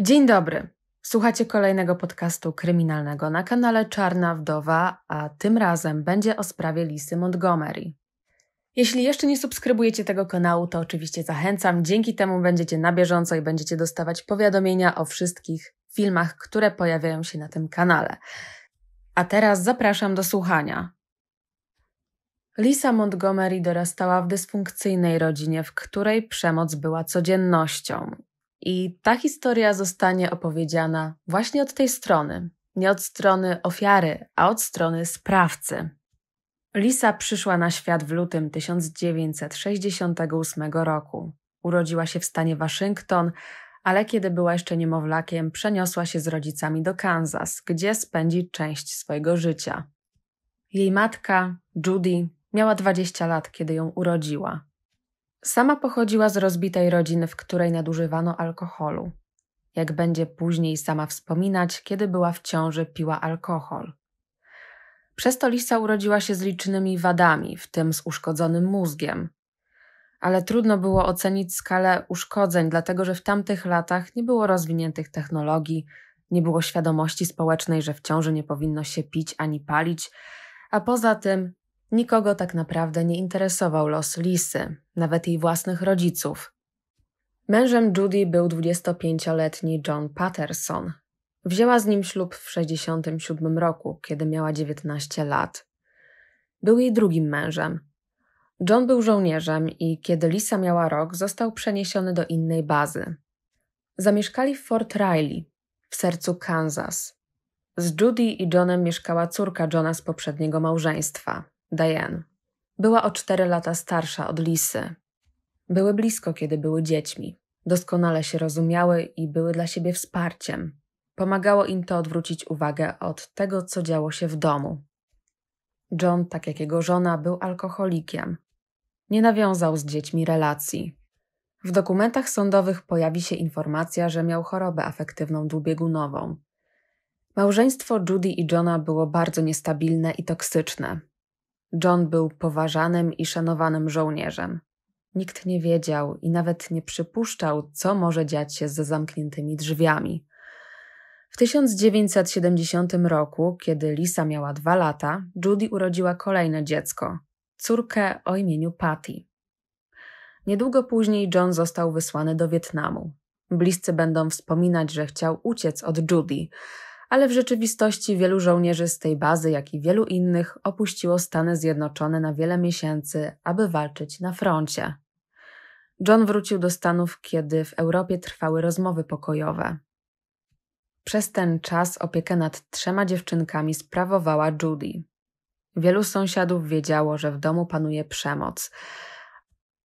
Dzień dobry. Słuchacie kolejnego podcastu kryminalnego na kanale Czarna Wdowa, a tym razem będzie o sprawie Lisy Montgomery. Jeśli jeszcze nie subskrybujecie tego kanału, to oczywiście zachęcam. Dzięki temu będziecie na bieżąco i będziecie dostawać powiadomienia o wszystkich filmach, które pojawiają się na tym kanale. A teraz zapraszam do słuchania. Lisa Montgomery dorastała w dysfunkcyjnej rodzinie, w której przemoc była codziennością i ta historia zostanie opowiedziana właśnie od tej strony. Nie od strony ofiary, a od strony sprawcy. Lisa przyszła na świat w lutym 1968 roku. Urodziła się w stanie Waszyngton, ale kiedy była jeszcze niemowlakiem, przeniosła się z rodzicami do Kansas, gdzie spędzi część swojego życia. Jej matka, Judy, miała 20 lat, kiedy ją urodziła. Sama pochodziła z rozbitej rodziny, w której nadużywano alkoholu. Jak będzie później sama wspominać, kiedy była w ciąży, piła alkohol. Przez to Lisa urodziła się z licznymi wadami, w tym z uszkodzonym mózgiem. Ale trudno było ocenić skalę uszkodzeń, dlatego że w tamtych latach nie było rozwiniętych technologii, nie było świadomości społecznej, że w ciąży nie powinno się pić ani palić, a poza tym Nikogo tak naprawdę nie interesował los Lisy, nawet jej własnych rodziców. Mężem Judy był 25-letni John Patterson. Wzięła z nim ślub w 1967 roku, kiedy miała 19 lat. Był jej drugim mężem. John był żołnierzem i kiedy Lisa miała rok, został przeniesiony do innej bazy. Zamieszkali w Fort Riley, w sercu Kansas. Z Judy i Johnem mieszkała córka Johna z poprzedniego małżeństwa. Diane. Była o cztery lata starsza od Lisy. Były blisko, kiedy były dziećmi. Doskonale się rozumiały i były dla siebie wsparciem. Pomagało im to odwrócić uwagę od tego, co działo się w domu. John, tak jak jego żona, był alkoholikiem. Nie nawiązał z dziećmi relacji. W dokumentach sądowych pojawi się informacja, że miał chorobę afektywną dwubiegunową. Małżeństwo Judy i Johna było bardzo niestabilne i toksyczne. John był poważanym i szanowanym żołnierzem. Nikt nie wiedział i nawet nie przypuszczał, co może dziać się za zamkniętymi drzwiami. W 1970 roku, kiedy Lisa miała dwa lata, Judy urodziła kolejne dziecko córkę o imieniu Patty. Niedługo później John został wysłany do Wietnamu. Bliscy będą wspominać, że chciał uciec od Judy, ale w rzeczywistości wielu żołnierzy z tej bazy, jak i wielu innych, opuściło Stany Zjednoczone na wiele miesięcy, aby walczyć na froncie. John wrócił do Stanów, kiedy w Europie trwały rozmowy pokojowe. Przez ten czas opiekę nad trzema dziewczynkami sprawowała Judy. Wielu sąsiadów wiedziało, że w domu panuje przemoc,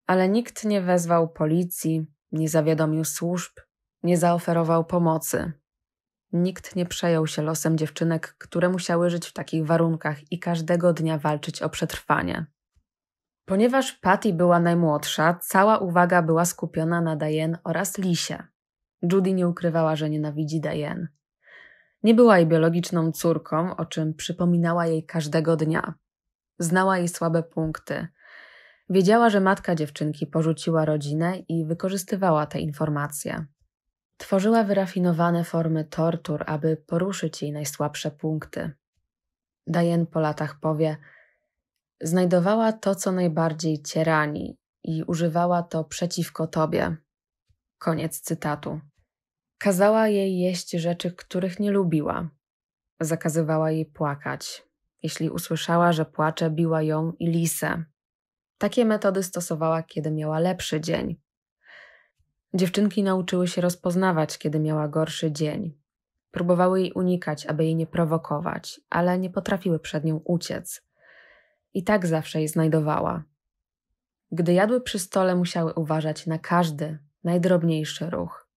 ale nikt nie wezwał policji, nie zawiadomił służb, nie zaoferował pomocy. Nikt nie przejął się losem dziewczynek, które musiały żyć w takich warunkach i każdego dnia walczyć o przetrwanie. Ponieważ Patty była najmłodsza, cała uwaga była skupiona na Diane oraz Lisie. Judy nie ukrywała, że nienawidzi Diane. Nie była jej biologiczną córką, o czym przypominała jej każdego dnia. Znała jej słabe punkty. Wiedziała, że matka dziewczynki porzuciła rodzinę i wykorzystywała te informacje. Tworzyła wyrafinowane formy tortur, aby poruszyć jej najsłabsze punkty. Dajen po latach powie: Znajdowała to, co najbardziej cierani, i używała to przeciwko tobie. Koniec cytatu. Kazała jej jeść rzeczy, których nie lubiła. Zakazywała jej płakać. Jeśli usłyszała, że płacze, biła ją i lisę. Takie metody stosowała, kiedy miała lepszy dzień. Dziewczynki nauczyły się rozpoznawać, kiedy miała gorszy dzień. Próbowały jej unikać, aby jej nie prowokować, ale nie potrafiły przed nią uciec. I tak zawsze jej znajdowała. Gdy jadły przy stole, musiały uważać na każdy, najdrobniejszy ruch.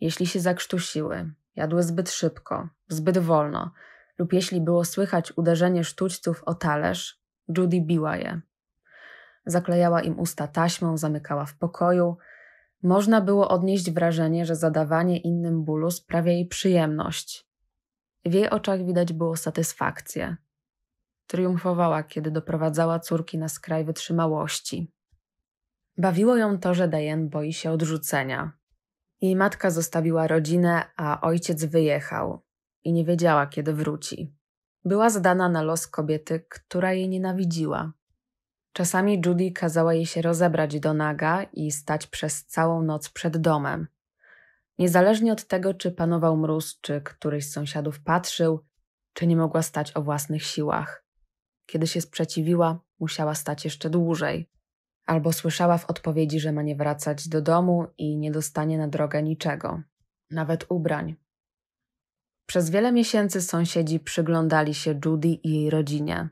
Jeśli się zakrztusiły, jadły zbyt szybko, zbyt wolno, lub jeśli było słychać uderzenie sztućców o talerz, Judy biła je. Zaklejała im usta taśmą, zamykała w pokoju – można było odnieść wrażenie, że zadawanie innym bólu sprawia jej przyjemność. W jej oczach widać było satysfakcję. Triumfowała, kiedy doprowadzała córki na skraj wytrzymałości. Bawiło ją to, że Dajen boi się odrzucenia. Jej matka zostawiła rodzinę, a ojciec wyjechał i nie wiedziała, kiedy wróci. Była zdana na los kobiety, która jej nienawidziła. Czasami Judy kazała jej się rozebrać do naga i stać przez całą noc przed domem. Niezależnie od tego, czy panował mróz, czy któryś z sąsiadów patrzył, czy nie mogła stać o własnych siłach. Kiedy się sprzeciwiła, musiała stać jeszcze dłużej. Albo słyszała w odpowiedzi, że ma nie wracać do domu i nie dostanie na drogę niczego, nawet ubrań. Przez wiele miesięcy sąsiedzi przyglądali się Judy i jej rodzinie.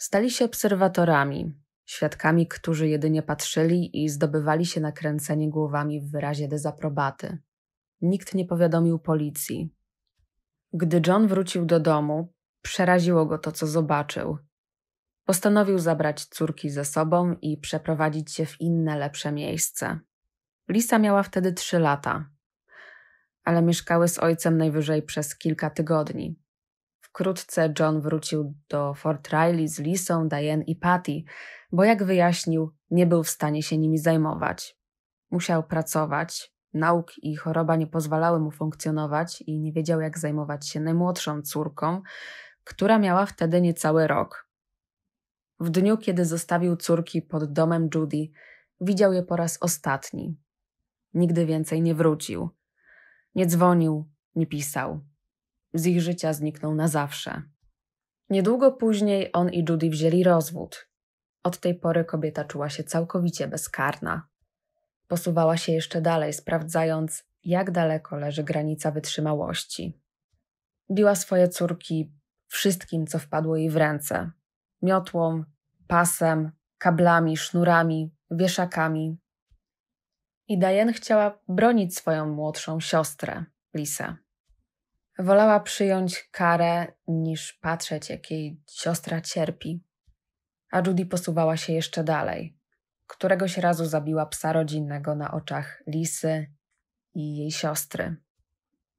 Stali się obserwatorami, świadkami, którzy jedynie patrzyli i zdobywali się na kręcenie głowami w wyrazie dezaprobaty. Nikt nie powiadomił policji. Gdy John wrócił do domu, przeraziło go to, co zobaczył. Postanowił zabrać córki ze sobą i przeprowadzić się w inne, lepsze miejsce. Lisa miała wtedy trzy lata, ale mieszkały z ojcem najwyżej przez kilka tygodni. Wkrótce John wrócił do Fort Riley z Lisą, Diane i Patty, bo jak wyjaśnił, nie był w stanie się nimi zajmować. Musiał pracować, nauk i choroba nie pozwalały mu funkcjonować i nie wiedział, jak zajmować się najmłodszą córką, która miała wtedy niecały rok. W dniu, kiedy zostawił córki pod domem Judy, widział je po raz ostatni. Nigdy więcej nie wrócił. Nie dzwonił, nie pisał z ich życia zniknął na zawsze. Niedługo później on i Judy wzięli rozwód. Od tej pory kobieta czuła się całkowicie bezkarna. Posuwała się jeszcze dalej, sprawdzając, jak daleko leży granica wytrzymałości. Biła swoje córki wszystkim, co wpadło jej w ręce: miotłą, pasem, kablami, sznurami, wieszakami. I Diane chciała bronić swoją młodszą siostrę, Lisę. Wolała przyjąć karę niż patrzeć, jak jej siostra cierpi. A Judy posuwała się jeszcze dalej. Któregoś razu zabiła psa rodzinnego na oczach Lisy i jej siostry.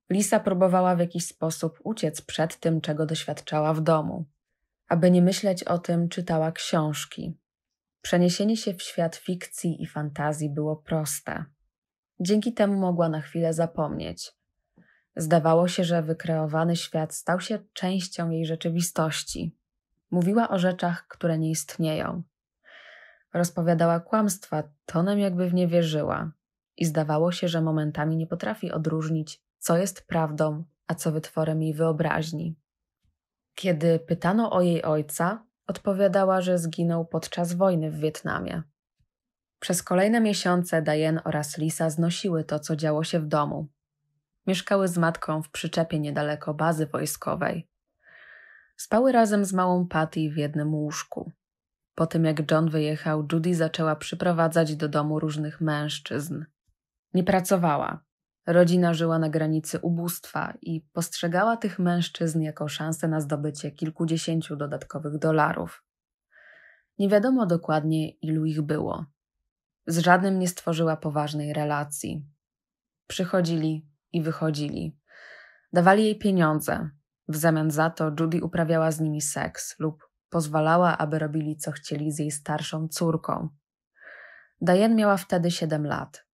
Lisa próbowała w jakiś sposób uciec przed tym, czego doświadczała w domu. Aby nie myśleć o tym, czytała książki. Przeniesienie się w świat fikcji i fantazji było proste. Dzięki temu mogła na chwilę zapomnieć, Zdawało się, że wykreowany świat stał się częścią jej rzeczywistości. Mówiła o rzeczach, które nie istnieją. Rozpowiadała kłamstwa, tonem jakby w nie wierzyła. I zdawało się, że momentami nie potrafi odróżnić, co jest prawdą, a co wytworem jej wyobraźni. Kiedy pytano o jej ojca, odpowiadała, że zginął podczas wojny w Wietnamie. Przez kolejne miesiące Diane oraz Lisa znosiły to, co działo się w domu. Mieszkały z matką w przyczepie niedaleko bazy wojskowej. Spały razem z małą Patty w jednym łóżku. Po tym jak John wyjechał, Judy zaczęła przyprowadzać do domu różnych mężczyzn. Nie pracowała. Rodzina żyła na granicy ubóstwa i postrzegała tych mężczyzn jako szansę na zdobycie kilkudziesięciu dodatkowych dolarów. Nie wiadomo dokładnie, ilu ich było. Z żadnym nie stworzyła poważnej relacji. Przychodzili, i wychodzili. Dawali jej pieniądze. W zamian za to Judy uprawiała z nimi seks lub pozwalała, aby robili co chcieli z jej starszą córką. Diane miała wtedy 7 lat.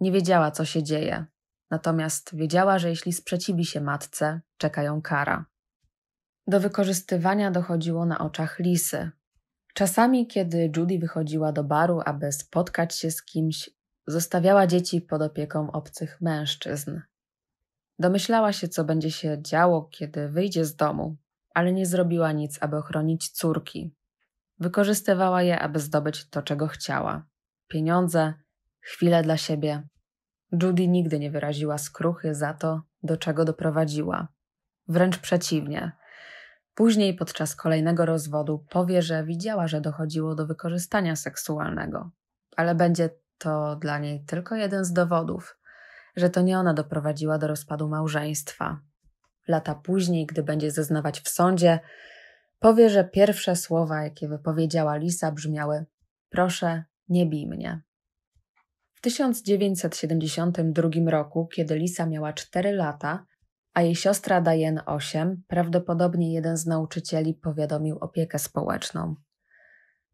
Nie wiedziała, co się dzieje, natomiast wiedziała, że jeśli sprzeciwi się matce, czeka ją kara. Do wykorzystywania dochodziło na oczach lisy. Czasami, kiedy Judy wychodziła do baru, aby spotkać się z kimś, Zostawiała dzieci pod opieką obcych mężczyzn. Domyślała się, co będzie się działo, kiedy wyjdzie z domu, ale nie zrobiła nic, aby ochronić córki. Wykorzystywała je, aby zdobyć to, czego chciała: pieniądze, chwilę dla siebie. Judy nigdy nie wyraziła skruchy za to, do czego doprowadziła. Wręcz przeciwnie. Później, podczas kolejnego rozwodu, powie, że widziała, że dochodziło do wykorzystania seksualnego, ale będzie to dla niej tylko jeden z dowodów, że to nie ona doprowadziła do rozpadu małżeństwa. Lata później, gdy będzie zeznawać w sądzie, powie, że pierwsze słowa, jakie wypowiedziała Lisa, brzmiały: Proszę, nie bij mnie. W 1972 roku, kiedy Lisa miała 4 lata, a jej siostra Diane 8, prawdopodobnie jeden z nauczycieli powiadomił opiekę społeczną.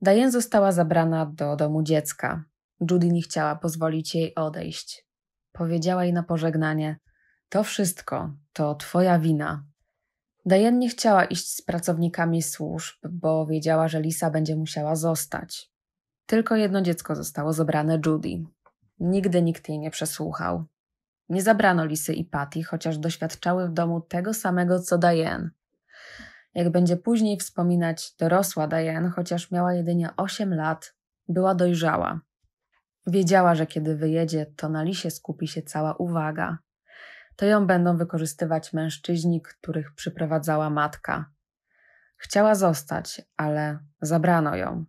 Diane została zabrana do domu dziecka. Judy nie chciała pozwolić jej odejść. Powiedziała jej na pożegnanie: To wszystko to twoja wina. Diane nie chciała iść z pracownikami służb, bo wiedziała, że Lisa będzie musiała zostać. Tylko jedno dziecko zostało zabrane Judy. Nigdy nikt jej nie przesłuchał. Nie zabrano Lisy i Patty, chociaż doświadczały w domu tego samego co Diane. Jak będzie później wspominać, dorosła Diane, chociaż miała jedynie 8 lat, była dojrzała. Wiedziała, że kiedy wyjedzie, to na lisie skupi się cała uwaga. To ją będą wykorzystywać mężczyźni, których przyprowadzała matka. Chciała zostać, ale zabrano ją.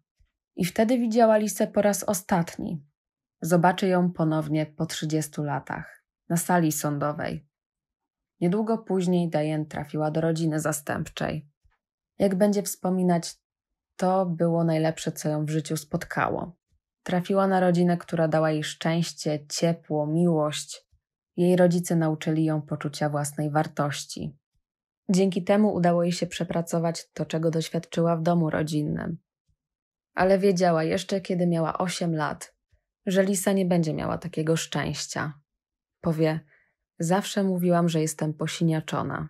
I wtedy widziała Lisę po raz ostatni. Zobaczy ją ponownie po 30 latach, na sali sądowej. Niedługo później Dajen trafiła do rodziny zastępczej. Jak będzie wspominać, to było najlepsze, co ją w życiu spotkało. Trafiła na rodzinę, która dała jej szczęście, ciepło, miłość. Jej rodzice nauczyli ją poczucia własnej wartości. Dzięki temu udało jej się przepracować to, czego doświadczyła w domu rodzinnym. Ale wiedziała jeszcze, kiedy miała 8 lat, że Lisa nie będzie miała takiego szczęścia. Powie: Zawsze mówiłam, że jestem posiniaczona,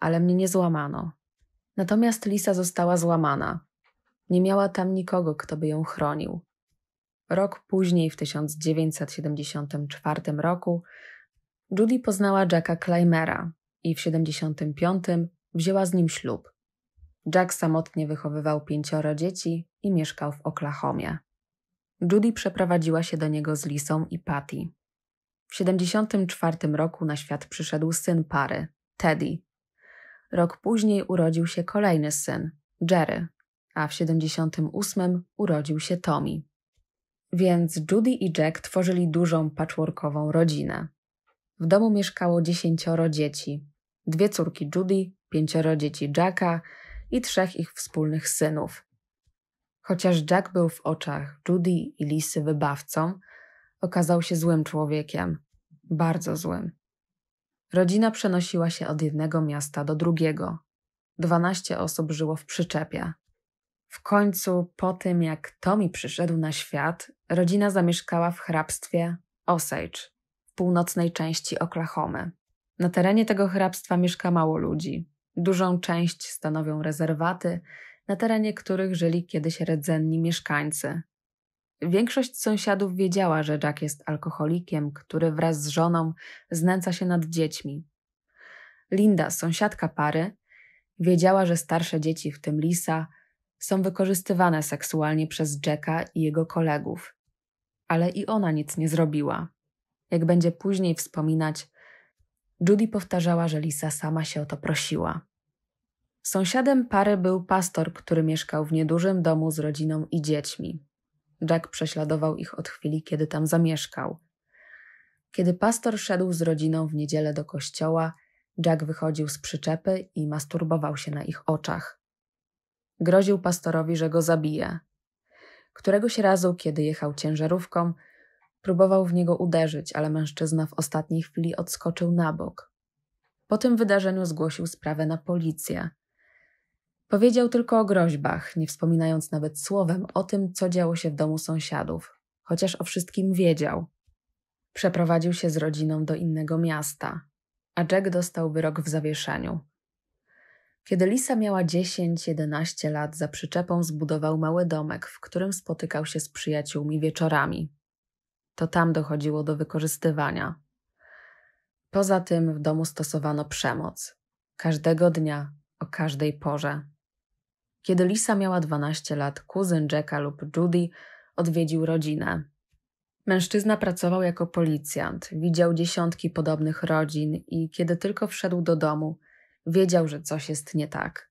ale mnie nie złamano. Natomiast Lisa została złamana. Nie miała tam nikogo, kto by ją chronił. Rok później, w 1974 roku, Judy poznała Jacka Climera i w 1975 wzięła z nim ślub. Jack samotnie wychowywał pięcioro dzieci i mieszkał w Oklahomie. Judy przeprowadziła się do niego z Lisą i Patty. W 1974 roku na świat przyszedł syn pary, Teddy. Rok później urodził się kolejny syn, Jerry, a w 1978 urodził się Tommy. Więc Judy i Jack tworzyli dużą patchworkową rodzinę. W domu mieszkało dziesięcioro dzieci. Dwie córki Judy, pięcioro dzieci Jacka i trzech ich wspólnych synów. Chociaż Jack był w oczach Judy i Lisy wybawcą, okazał się złym człowiekiem. Bardzo złym. Rodzina przenosiła się od jednego miasta do drugiego. Dwanaście osób żyło w przyczepie. W końcu, po tym jak Tommy przyszedł na świat, rodzina zamieszkała w hrabstwie Osage w północnej części Oklahomy. Na terenie tego hrabstwa mieszka mało ludzi. Dużą część stanowią rezerwaty, na terenie których żyli kiedyś rdzenni mieszkańcy. Większość sąsiadów wiedziała, że Jack jest alkoholikiem, który wraz z żoną znęca się nad dziećmi. Linda, sąsiadka pary, wiedziała, że starsze dzieci, w tym Lisa, są wykorzystywane seksualnie przez Jacka i jego kolegów. Ale i ona nic nie zrobiła. Jak będzie później wspominać, Judy powtarzała, że Lisa sama się o to prosiła. Sąsiadem pary był pastor, który mieszkał w niedużym domu z rodziną i dziećmi. Jack prześladował ich od chwili, kiedy tam zamieszkał. Kiedy pastor szedł z rodziną w niedzielę do kościoła, Jack wychodził z przyczepy i masturbował się na ich oczach groził pastorowi, że go zabije. Któregoś razu, kiedy jechał ciężarówką, próbował w niego uderzyć, ale mężczyzna w ostatniej chwili odskoczył na bok. Po tym wydarzeniu zgłosił sprawę na policję. Powiedział tylko o groźbach, nie wspominając nawet słowem o tym, co działo się w domu sąsiadów, chociaż o wszystkim wiedział. Przeprowadził się z rodziną do innego miasta, a Jack dostał wyrok w zawieszeniu. Kiedy Lisa miała 10-11 lat, za przyczepą zbudował mały domek, w którym spotykał się z przyjaciółmi wieczorami. To tam dochodziło do wykorzystywania. Poza tym w domu stosowano przemoc. Każdego dnia, o każdej porze. Kiedy Lisa miała 12 lat, kuzyn Jacka lub Judy odwiedził rodzinę. Mężczyzna pracował jako policjant, widział dziesiątki podobnych rodzin i kiedy tylko wszedł do domu – Wiedział, że coś jest nie tak.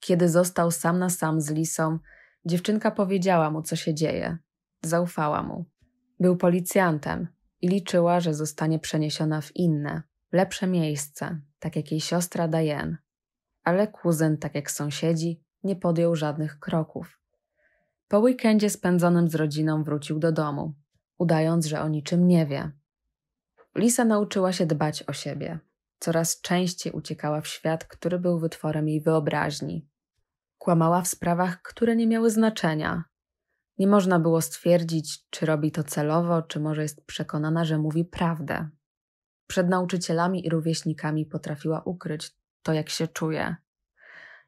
Kiedy został sam na sam z Lisą, dziewczynka powiedziała mu, co się dzieje. Zaufała mu. Był policjantem i liczyła, że zostanie przeniesiona w inne, lepsze miejsce, tak jak jej siostra Diane. Ale kuzyn, tak jak sąsiedzi, nie podjął żadnych kroków. Po weekendzie spędzonym z rodziną wrócił do domu, udając, że o niczym nie wie. Lisa nauczyła się dbać o siebie. Coraz częściej uciekała w świat, który był wytworem jej wyobraźni. Kłamała w sprawach, które nie miały znaczenia. Nie można było stwierdzić, czy robi to celowo, czy może jest przekonana, że mówi prawdę. Przed nauczycielami i rówieśnikami potrafiła ukryć to, jak się czuje.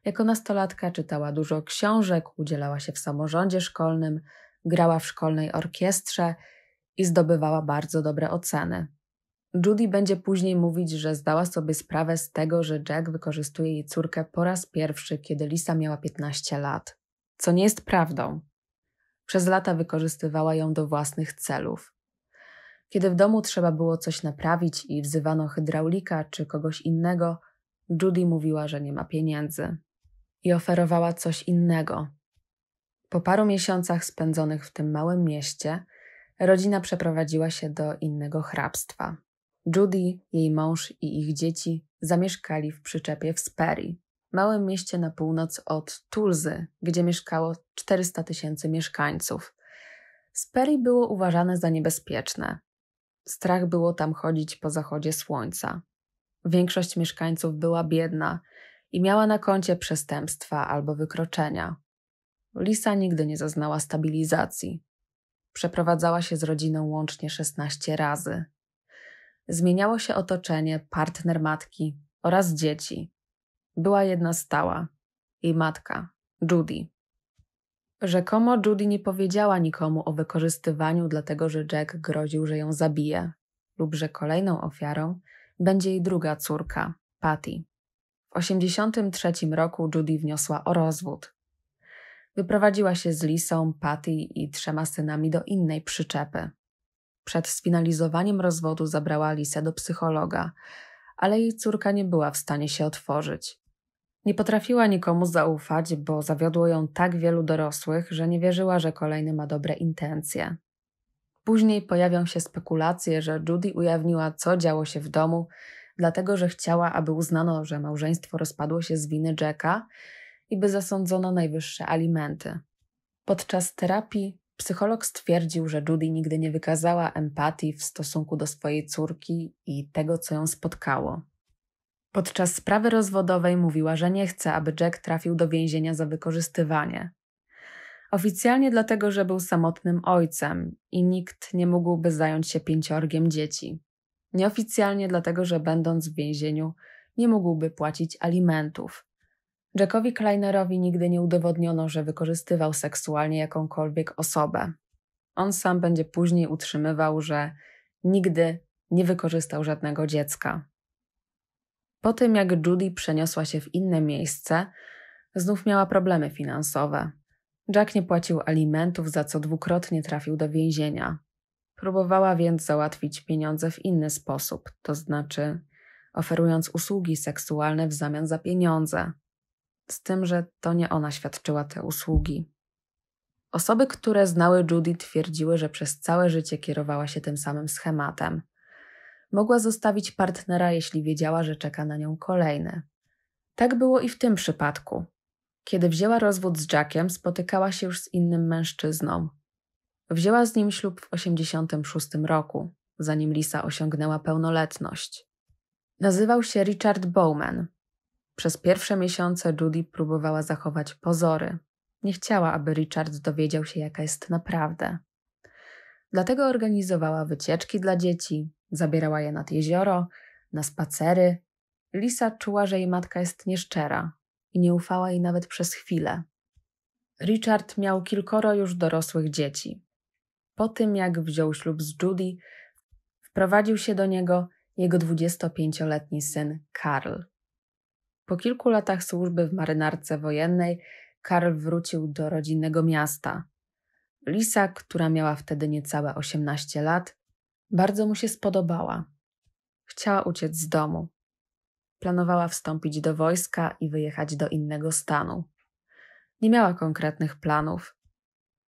Jako nastolatka czytała dużo książek, udzielała się w samorządzie szkolnym, grała w szkolnej orkiestrze i zdobywała bardzo dobre oceny. Judy będzie później mówić, że zdała sobie sprawę z tego, że Jack wykorzystuje jej córkę po raz pierwszy, kiedy Lisa miała 15 lat, co nie jest prawdą. Przez lata wykorzystywała ją do własnych celów. Kiedy w domu trzeba było coś naprawić i wzywano hydraulika czy kogoś innego, Judy mówiła, że nie ma pieniędzy i oferowała coś innego. Po paru miesiącach spędzonych w tym małym mieście, rodzina przeprowadziła się do innego hrabstwa. Judy, jej mąż i ich dzieci zamieszkali w przyczepie w Sperry, małym mieście na północ od Tulzy, gdzie mieszkało 400 tysięcy mieszkańców. Sperry było uważane za niebezpieczne. Strach było tam chodzić po zachodzie słońca. Większość mieszkańców była biedna i miała na koncie przestępstwa albo wykroczenia. Lisa nigdy nie zaznała stabilizacji. Przeprowadzała się z rodziną łącznie 16 razy. Zmieniało się otoczenie, partner matki oraz dzieci. Była jedna stała, jej matka, Judy. Rzekomo Judy nie powiedziała nikomu o wykorzystywaniu, dlatego że Jack groził, że ją zabije, lub że kolejną ofiarą będzie jej druga córka, Patty. W 1983 roku Judy wniosła o rozwód. Wyprowadziła się z Lisą, Patty i trzema synami do innej przyczepy. Przed sfinalizowaniem rozwodu zabrała Lisa do psychologa, ale jej córka nie była w stanie się otworzyć. Nie potrafiła nikomu zaufać, bo zawiodło ją tak wielu dorosłych, że nie wierzyła, że kolejny ma dobre intencje. Później pojawią się spekulacje, że Judy ujawniła, co działo się w domu, dlatego że chciała, aby uznano, że małżeństwo rozpadło się z winy Jacka i by zasądzono najwyższe alimenty. Podczas terapii Psycholog stwierdził, że Judy nigdy nie wykazała empatii w stosunku do swojej córki i tego, co ją spotkało. Podczas sprawy rozwodowej mówiła, że nie chce, aby Jack trafił do więzienia za wykorzystywanie. Oficjalnie dlatego, że był samotnym ojcem i nikt nie mógłby zająć się pięciorgiem dzieci. Nieoficjalnie dlatego, że będąc w więzieniu nie mógłby płacić alimentów. Jackowi Kleinerowi nigdy nie udowodniono, że wykorzystywał seksualnie jakąkolwiek osobę. On sam będzie później utrzymywał, że nigdy nie wykorzystał żadnego dziecka. Po tym, jak Judy przeniosła się w inne miejsce, znów miała problemy finansowe. Jack nie płacił alimentów, za co dwukrotnie trafił do więzienia. Próbowała więc załatwić pieniądze w inny sposób, to znaczy oferując usługi seksualne w zamian za pieniądze z tym, że to nie ona świadczyła te usługi. Osoby, które znały Judy, twierdziły, że przez całe życie kierowała się tym samym schematem. Mogła zostawić partnera, jeśli wiedziała, że czeka na nią kolejny. Tak było i w tym przypadku. Kiedy wzięła rozwód z Jackiem, spotykała się już z innym mężczyzną. Wzięła z nim ślub w 86 roku, zanim Lisa osiągnęła pełnoletność. Nazywał się Richard Bowman. Przez pierwsze miesiące Judy próbowała zachować pozory. Nie chciała, aby Richard dowiedział się, jaka jest naprawdę. Dlatego organizowała wycieczki dla dzieci, zabierała je nad jezioro, na spacery. Lisa czuła, że jej matka jest nieszczera i nie ufała jej nawet przez chwilę. Richard miał kilkoro już dorosłych dzieci. Po tym, jak wziął ślub z Judy, wprowadził się do niego jego 25-letni syn Karl. Po kilku latach służby w marynarce wojennej Karl wrócił do rodzinnego miasta. Lisa, która miała wtedy niecałe 18 lat, bardzo mu się spodobała. Chciała uciec z domu. Planowała wstąpić do wojska i wyjechać do innego stanu. Nie miała konkretnych planów.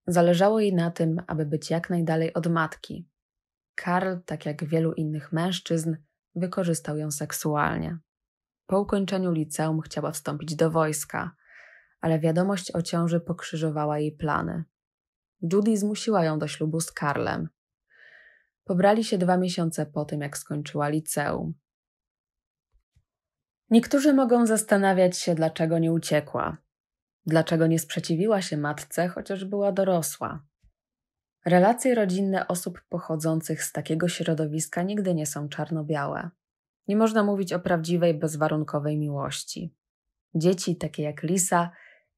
Zależało jej na tym, aby być jak najdalej od matki. Karl, tak jak wielu innych mężczyzn, wykorzystał ją seksualnie. Po ukończeniu liceum chciała wstąpić do wojska, ale wiadomość o ciąży pokrzyżowała jej plany. Judy zmusiła ją do ślubu z Karlem. Pobrali się dwa miesiące po tym, jak skończyła liceum. Niektórzy mogą zastanawiać się, dlaczego nie uciekła, dlaczego nie sprzeciwiła się matce, chociaż była dorosła. Relacje rodzinne osób pochodzących z takiego środowiska nigdy nie są czarno-białe. Nie można mówić o prawdziwej, bezwarunkowej miłości. Dzieci, takie jak Lisa,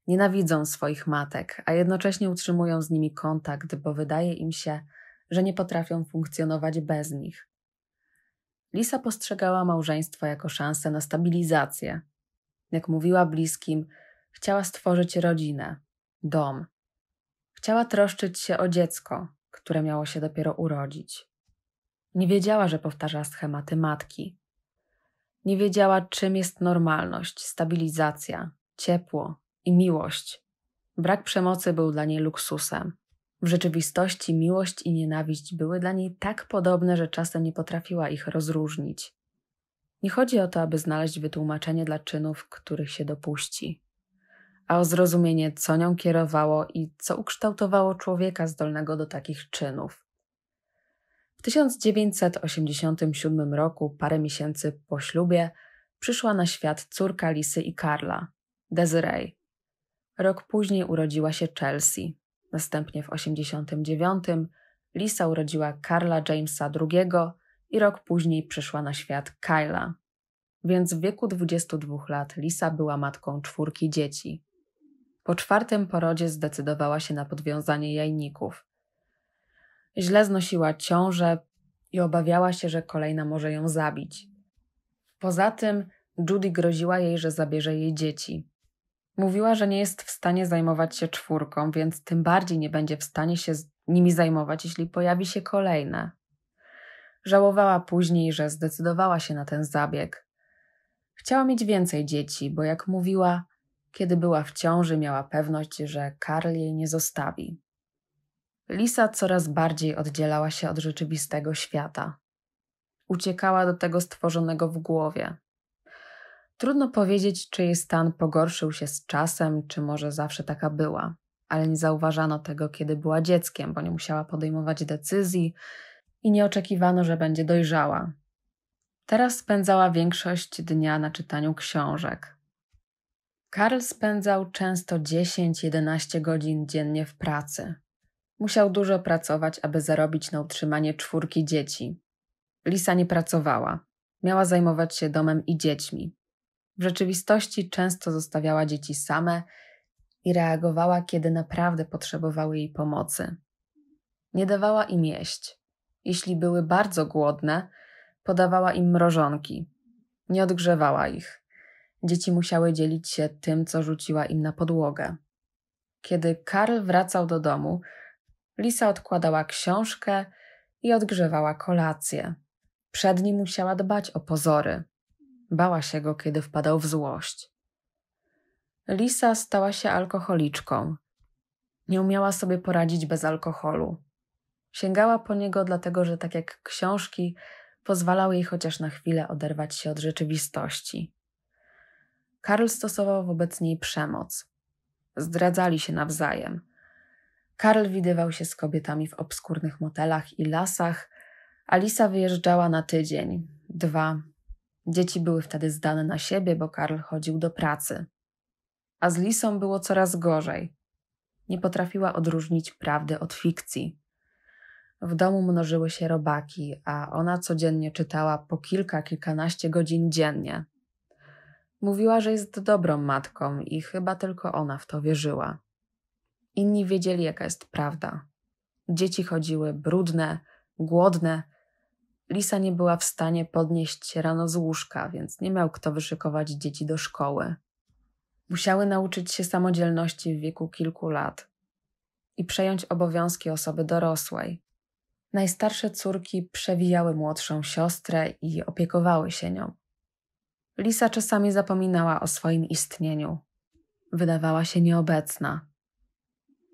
nienawidzą swoich matek, a jednocześnie utrzymują z nimi kontakt, bo wydaje im się, że nie potrafią funkcjonować bez nich. Lisa postrzegała małżeństwo jako szansę na stabilizację. Jak mówiła bliskim, chciała stworzyć rodzinę, dom. Chciała troszczyć się o dziecko, które miało się dopiero urodzić. Nie wiedziała, że powtarza schematy matki. Nie wiedziała, czym jest normalność, stabilizacja, ciepło i miłość. Brak przemocy był dla niej luksusem. W rzeczywistości miłość i nienawiść były dla niej tak podobne, że czasem nie potrafiła ich rozróżnić. Nie chodzi o to, aby znaleźć wytłumaczenie dla czynów, których się dopuści, a o zrozumienie, co nią kierowało i co ukształtowało człowieka zdolnego do takich czynów. W 1987 roku, parę miesięcy po ślubie, przyszła na świat córka Lisy i Karla, Desiree. Rok później urodziła się Chelsea. Następnie w 1989 Lisa urodziła Karla Jamesa II i rok później przyszła na świat Kyla. Więc w wieku 22 lat Lisa była matką czwórki dzieci. Po czwartym porodzie zdecydowała się na podwiązanie jajników – Źle znosiła ciążę i obawiała się, że kolejna może ją zabić. Poza tym Judy groziła jej, że zabierze jej dzieci. Mówiła, że nie jest w stanie zajmować się czwórką, więc tym bardziej nie będzie w stanie się nimi zajmować, jeśli pojawi się kolejna. Żałowała później, że zdecydowała się na ten zabieg. Chciała mieć więcej dzieci, bo jak mówiła, kiedy była w ciąży, miała pewność, że Karl jej nie zostawi. Lisa coraz bardziej oddzielała się od rzeczywistego świata. Uciekała do tego stworzonego w głowie. Trudno powiedzieć, czy jej stan pogorszył się z czasem, czy może zawsze taka była, ale nie zauważano tego, kiedy była dzieckiem, bo nie musiała podejmować decyzji i nie oczekiwano, że będzie dojrzała. Teraz spędzała większość dnia na czytaniu książek. Karl spędzał często 10-11 godzin dziennie w pracy. Musiał dużo pracować, aby zarobić na utrzymanie czwórki dzieci. Lisa nie pracowała. Miała zajmować się domem i dziećmi. W rzeczywistości często zostawiała dzieci same i reagowała, kiedy naprawdę potrzebowały jej pomocy. Nie dawała im jeść. Jeśli były bardzo głodne, podawała im mrożonki. Nie odgrzewała ich. Dzieci musiały dzielić się tym, co rzuciła im na podłogę. Kiedy Karl wracał do domu, Lisa odkładała książkę i odgrzewała kolację. Przed nim musiała dbać o pozory. Bała się go, kiedy wpadał w złość. Lisa stała się alkoholiczką. Nie umiała sobie poradzić bez alkoholu. Sięgała po niego dlatego, że tak jak książki, pozwalał jej chociaż na chwilę oderwać się od rzeczywistości. Karl stosował wobec niej przemoc. Zdradzali się nawzajem. Karl widywał się z kobietami w obskurnych motelach i lasach, a Lisa wyjeżdżała na tydzień, dwa. Dzieci były wtedy zdane na siebie, bo Karl chodził do pracy. A z Lisą było coraz gorzej. Nie potrafiła odróżnić prawdy od fikcji. W domu mnożyły się robaki, a ona codziennie czytała po kilka, kilkanaście godzin dziennie. Mówiła, że jest dobrą matką i chyba tylko ona w to wierzyła. Inni wiedzieli, jaka jest prawda. Dzieci chodziły brudne, głodne. Lisa nie była w stanie podnieść się rano z łóżka, więc nie miał kto wyszykować dzieci do szkoły. Musiały nauczyć się samodzielności w wieku kilku lat i przejąć obowiązki osoby dorosłej. Najstarsze córki przewijały młodszą siostrę i opiekowały się nią. Lisa czasami zapominała o swoim istnieniu. Wydawała się nieobecna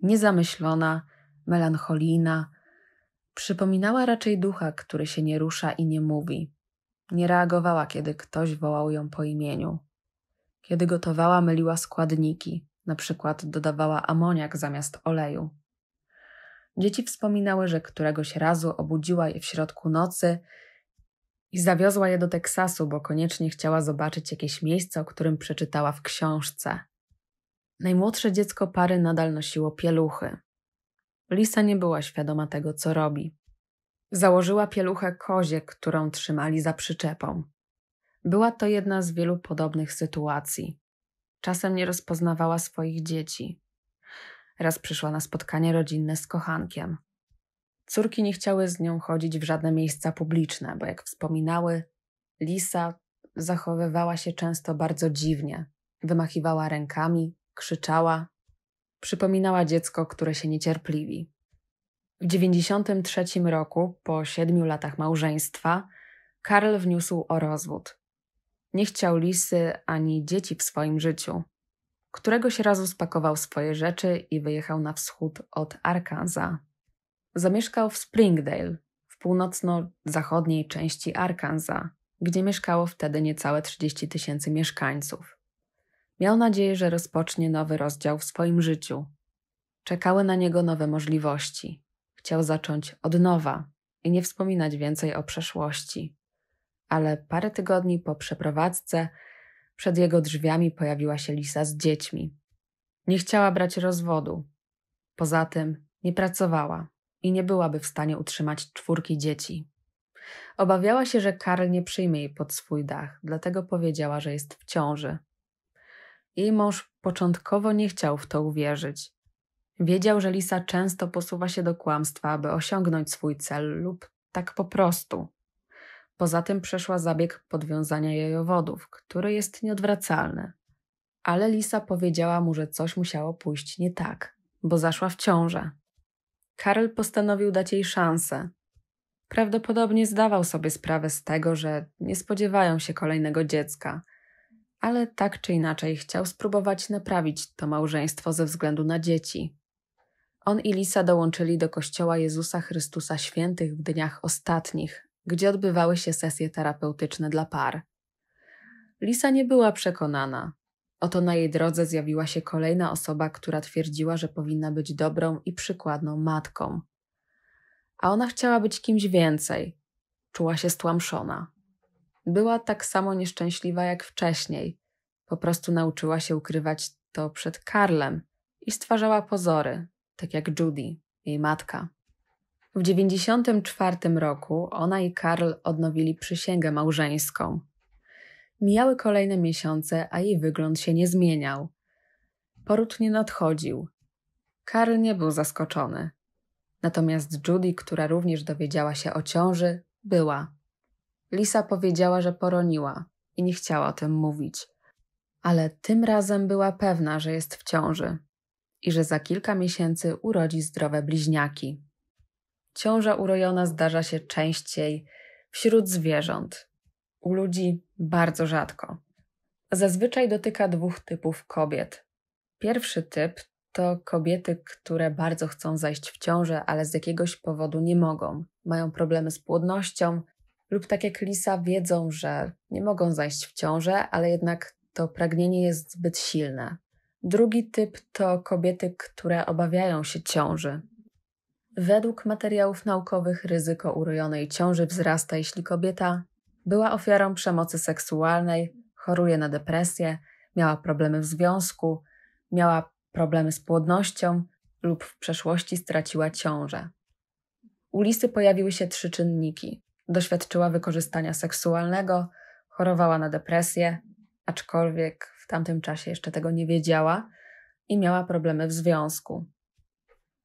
niezamyślona, melancholijna. Przypominała raczej ducha, który się nie rusza i nie mówi. Nie reagowała, kiedy ktoś wołał ją po imieniu. Kiedy gotowała, myliła składniki, na przykład dodawała amoniak zamiast oleju. Dzieci wspominały, że któregoś razu obudziła je w środku nocy i zawiozła je do Teksasu, bo koniecznie chciała zobaczyć jakieś miejsce, o którym przeczytała w książce. Najmłodsze dziecko pary nadal nosiło pieluchy. Lisa nie była świadoma tego, co robi. Założyła pieluchę kozie, którą trzymali za przyczepą. Była to jedna z wielu podobnych sytuacji. Czasem nie rozpoznawała swoich dzieci. Raz przyszła na spotkanie rodzinne z kochankiem. Córki nie chciały z nią chodzić w żadne miejsca publiczne, bo jak wspominały, Lisa zachowywała się często bardzo dziwnie. Wymachiwała rękami, krzyczała, przypominała dziecko, które się niecierpliwi. W 93 roku, po siedmiu latach małżeństwa, Karl wniósł o rozwód. Nie chciał lisy ani dzieci w swoim życiu. Któregoś razu spakował swoje rzeczy i wyjechał na wschód od Arkansas. Zamieszkał w Springdale, w północno-zachodniej części Arkansas, gdzie mieszkało wtedy niecałe 30 tysięcy mieszkańców. Miał nadzieję, że rozpocznie nowy rozdział w swoim życiu. Czekały na niego nowe możliwości. Chciał zacząć od nowa i nie wspominać więcej o przeszłości. Ale parę tygodni po przeprowadzce przed jego drzwiami pojawiła się Lisa z dziećmi. Nie chciała brać rozwodu. Poza tym nie pracowała i nie byłaby w stanie utrzymać czwórki dzieci. Obawiała się, że Karl nie przyjmie jej pod swój dach, dlatego powiedziała, że jest w ciąży. Jej mąż początkowo nie chciał w to uwierzyć. Wiedział, że Lisa często posuwa się do kłamstwa, aby osiągnąć swój cel lub tak po prostu. Poza tym przeszła zabieg podwiązania jajowodów, który jest nieodwracalny. Ale Lisa powiedziała mu, że coś musiało pójść nie tak, bo zaszła w ciążę. Karol postanowił dać jej szansę. Prawdopodobnie zdawał sobie sprawę z tego, że nie spodziewają się kolejnego dziecka – ale tak czy inaczej chciał spróbować naprawić to małżeństwo ze względu na dzieci. On i Lisa dołączyli do Kościoła Jezusa Chrystusa Świętych w dniach ostatnich, gdzie odbywały się sesje terapeutyczne dla par. Lisa nie była przekonana. Oto na jej drodze zjawiła się kolejna osoba, która twierdziła, że powinna być dobrą i przykładną matką. A ona chciała być kimś więcej. Czuła się stłamszona. Była tak samo nieszczęśliwa jak wcześniej. Po prostu nauczyła się ukrywać to przed Karlem i stwarzała pozory, tak jak Judy, jej matka. W 1994 roku ona i Karl odnowili przysięgę małżeńską. Mijały kolejne miesiące, a jej wygląd się nie zmieniał. Poród nie nadchodził. Karl nie był zaskoczony. Natomiast Judy, która również dowiedziała się o ciąży, była. Lisa powiedziała, że poroniła i nie chciała o tym mówić. Ale tym razem była pewna, że jest w ciąży i że za kilka miesięcy urodzi zdrowe bliźniaki. Ciąża urojona zdarza się częściej wśród zwierząt, u ludzi bardzo rzadko. Zazwyczaj dotyka dwóch typów kobiet. Pierwszy typ to kobiety, które bardzo chcą zajść w ciążę, ale z jakiegoś powodu nie mogą. Mają problemy z płodnością, lub tak jak Lisa wiedzą, że nie mogą zajść w ciążę, ale jednak to pragnienie jest zbyt silne. Drugi typ to kobiety, które obawiają się ciąży. Według materiałów naukowych ryzyko urojonej ciąży wzrasta, jeśli kobieta była ofiarą przemocy seksualnej, choruje na depresję, miała problemy w związku, miała problemy z płodnością lub w przeszłości straciła ciążę. U Lisy pojawiły się trzy czynniki: Doświadczyła wykorzystania seksualnego, chorowała na depresję, aczkolwiek w tamtym czasie jeszcze tego nie wiedziała i miała problemy w związku.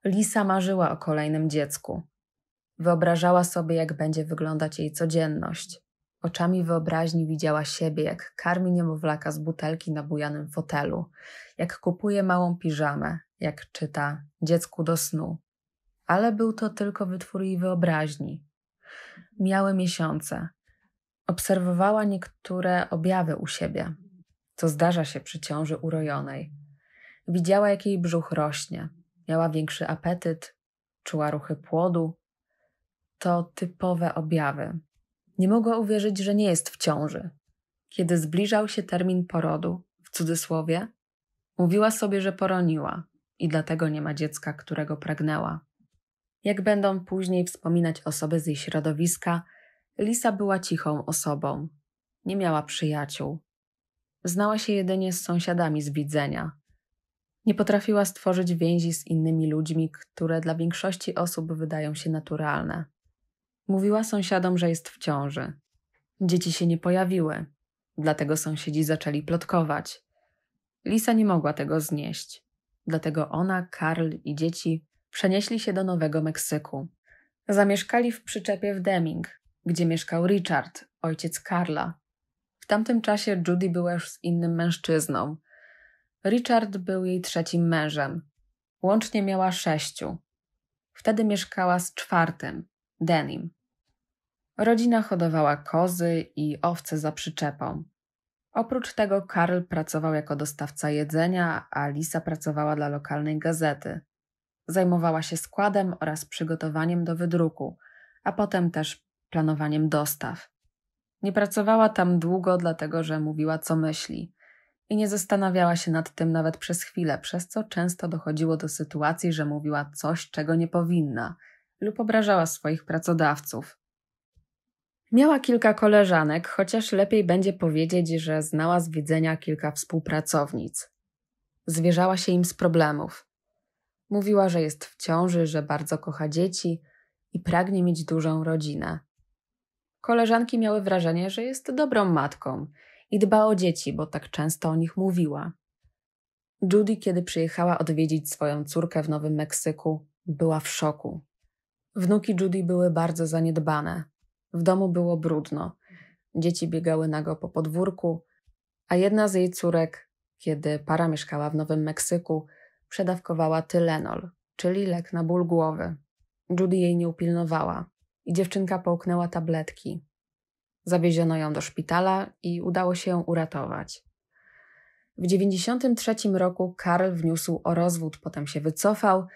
Lisa marzyła o kolejnym dziecku. Wyobrażała sobie, jak będzie wyglądać jej codzienność. Oczami wyobraźni widziała siebie, jak karmi niemowlaka z butelki na bujanym fotelu, jak kupuje małą piżamę, jak czyta dziecku do snu. Ale był to tylko wytwór jej wyobraźni. Mijały miesiące. Obserwowała niektóre objawy u siebie, co zdarza się przy ciąży urojonej. Widziała, jak jej brzuch rośnie, miała większy apetyt, czuła ruchy płodu. To typowe objawy. Nie mogła uwierzyć, że nie jest w ciąży. Kiedy zbliżał się termin porodu, w cudzysłowie, mówiła sobie, że poroniła i dlatego nie ma dziecka, którego pragnęła. Jak będą później wspominać osoby z jej środowiska, Lisa była cichą osobą. Nie miała przyjaciół. Znała się jedynie z sąsiadami z widzenia. Nie potrafiła stworzyć więzi z innymi ludźmi, które dla większości osób wydają się naturalne. Mówiła sąsiadom, że jest w ciąży. Dzieci się nie pojawiły, dlatego sąsiedzi zaczęli plotkować. Lisa nie mogła tego znieść, dlatego ona, Karl i dzieci przenieśli się do Nowego Meksyku. Zamieszkali w przyczepie w Deming, gdzie mieszkał Richard, ojciec Karla. W tamtym czasie Judy była już z innym mężczyzną. Richard był jej trzecim mężem. Łącznie miała sześciu. Wtedy mieszkała z czwartym, Denim. Rodzina hodowała kozy i owce za przyczepą. Oprócz tego Karl pracował jako dostawca jedzenia, a Lisa pracowała dla lokalnej gazety. Zajmowała się składem oraz przygotowaniem do wydruku, a potem też planowaniem dostaw. Nie pracowała tam długo, dlatego że mówiła, co myśli. I nie zastanawiała się nad tym nawet przez chwilę, przez co często dochodziło do sytuacji, że mówiła coś, czego nie powinna, lub obrażała swoich pracodawców. Miała kilka koleżanek, chociaż lepiej będzie powiedzieć, że znała z widzenia kilka współpracownic. Zwierzała się im z problemów. Mówiła, że jest w ciąży, że bardzo kocha dzieci i pragnie mieć dużą rodzinę. Koleżanki miały wrażenie, że jest dobrą matką i dba o dzieci, bo tak często o nich mówiła. Judy, kiedy przyjechała odwiedzić swoją córkę w Nowym Meksyku, była w szoku. Wnuki Judy były bardzo zaniedbane. W domu było brudno. Dzieci biegały nago po podwórku, a jedna z jej córek, kiedy para mieszkała w Nowym Meksyku, przedawkowała tylenol, czyli lek na ból głowy. Judy jej nie upilnowała i dziewczynka połknęła tabletki. Zawieziono ją do szpitala i udało się ją uratować. W 93 roku Karl wniósł o rozwód, potem się wycofał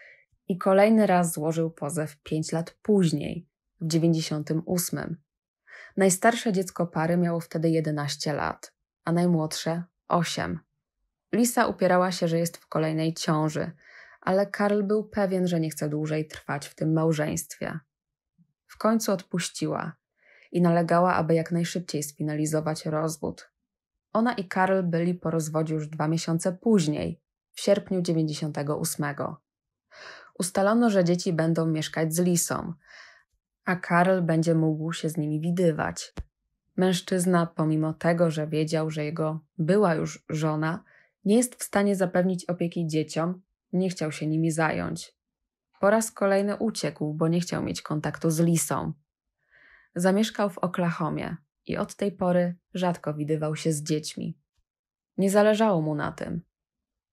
i kolejny raz złożył pozew 5 lat później, w 98. Najstarsze dziecko pary miało wtedy 11 lat, a najmłodsze 8. Lisa upierała się, że jest w kolejnej ciąży, ale Karl był pewien, że nie chce dłużej trwać w tym małżeństwie. W końcu odpuściła i nalegała, aby jak najszybciej sfinalizować rozwód. Ona i Karl byli po rozwodzie już dwa miesiące później, w sierpniu 98. Ustalono, że dzieci będą mieszkać z Lisą, a Karl będzie mógł się z nimi widywać. Mężczyzna, pomimo tego, że wiedział, że jego była już żona, nie jest w stanie zapewnić opieki dzieciom, nie chciał się nimi zająć. Po raz kolejny uciekł, bo nie chciał mieć kontaktu z Lisą. Zamieszkał w Oklahomie i od tej pory rzadko widywał się z dziećmi. Nie zależało mu na tym.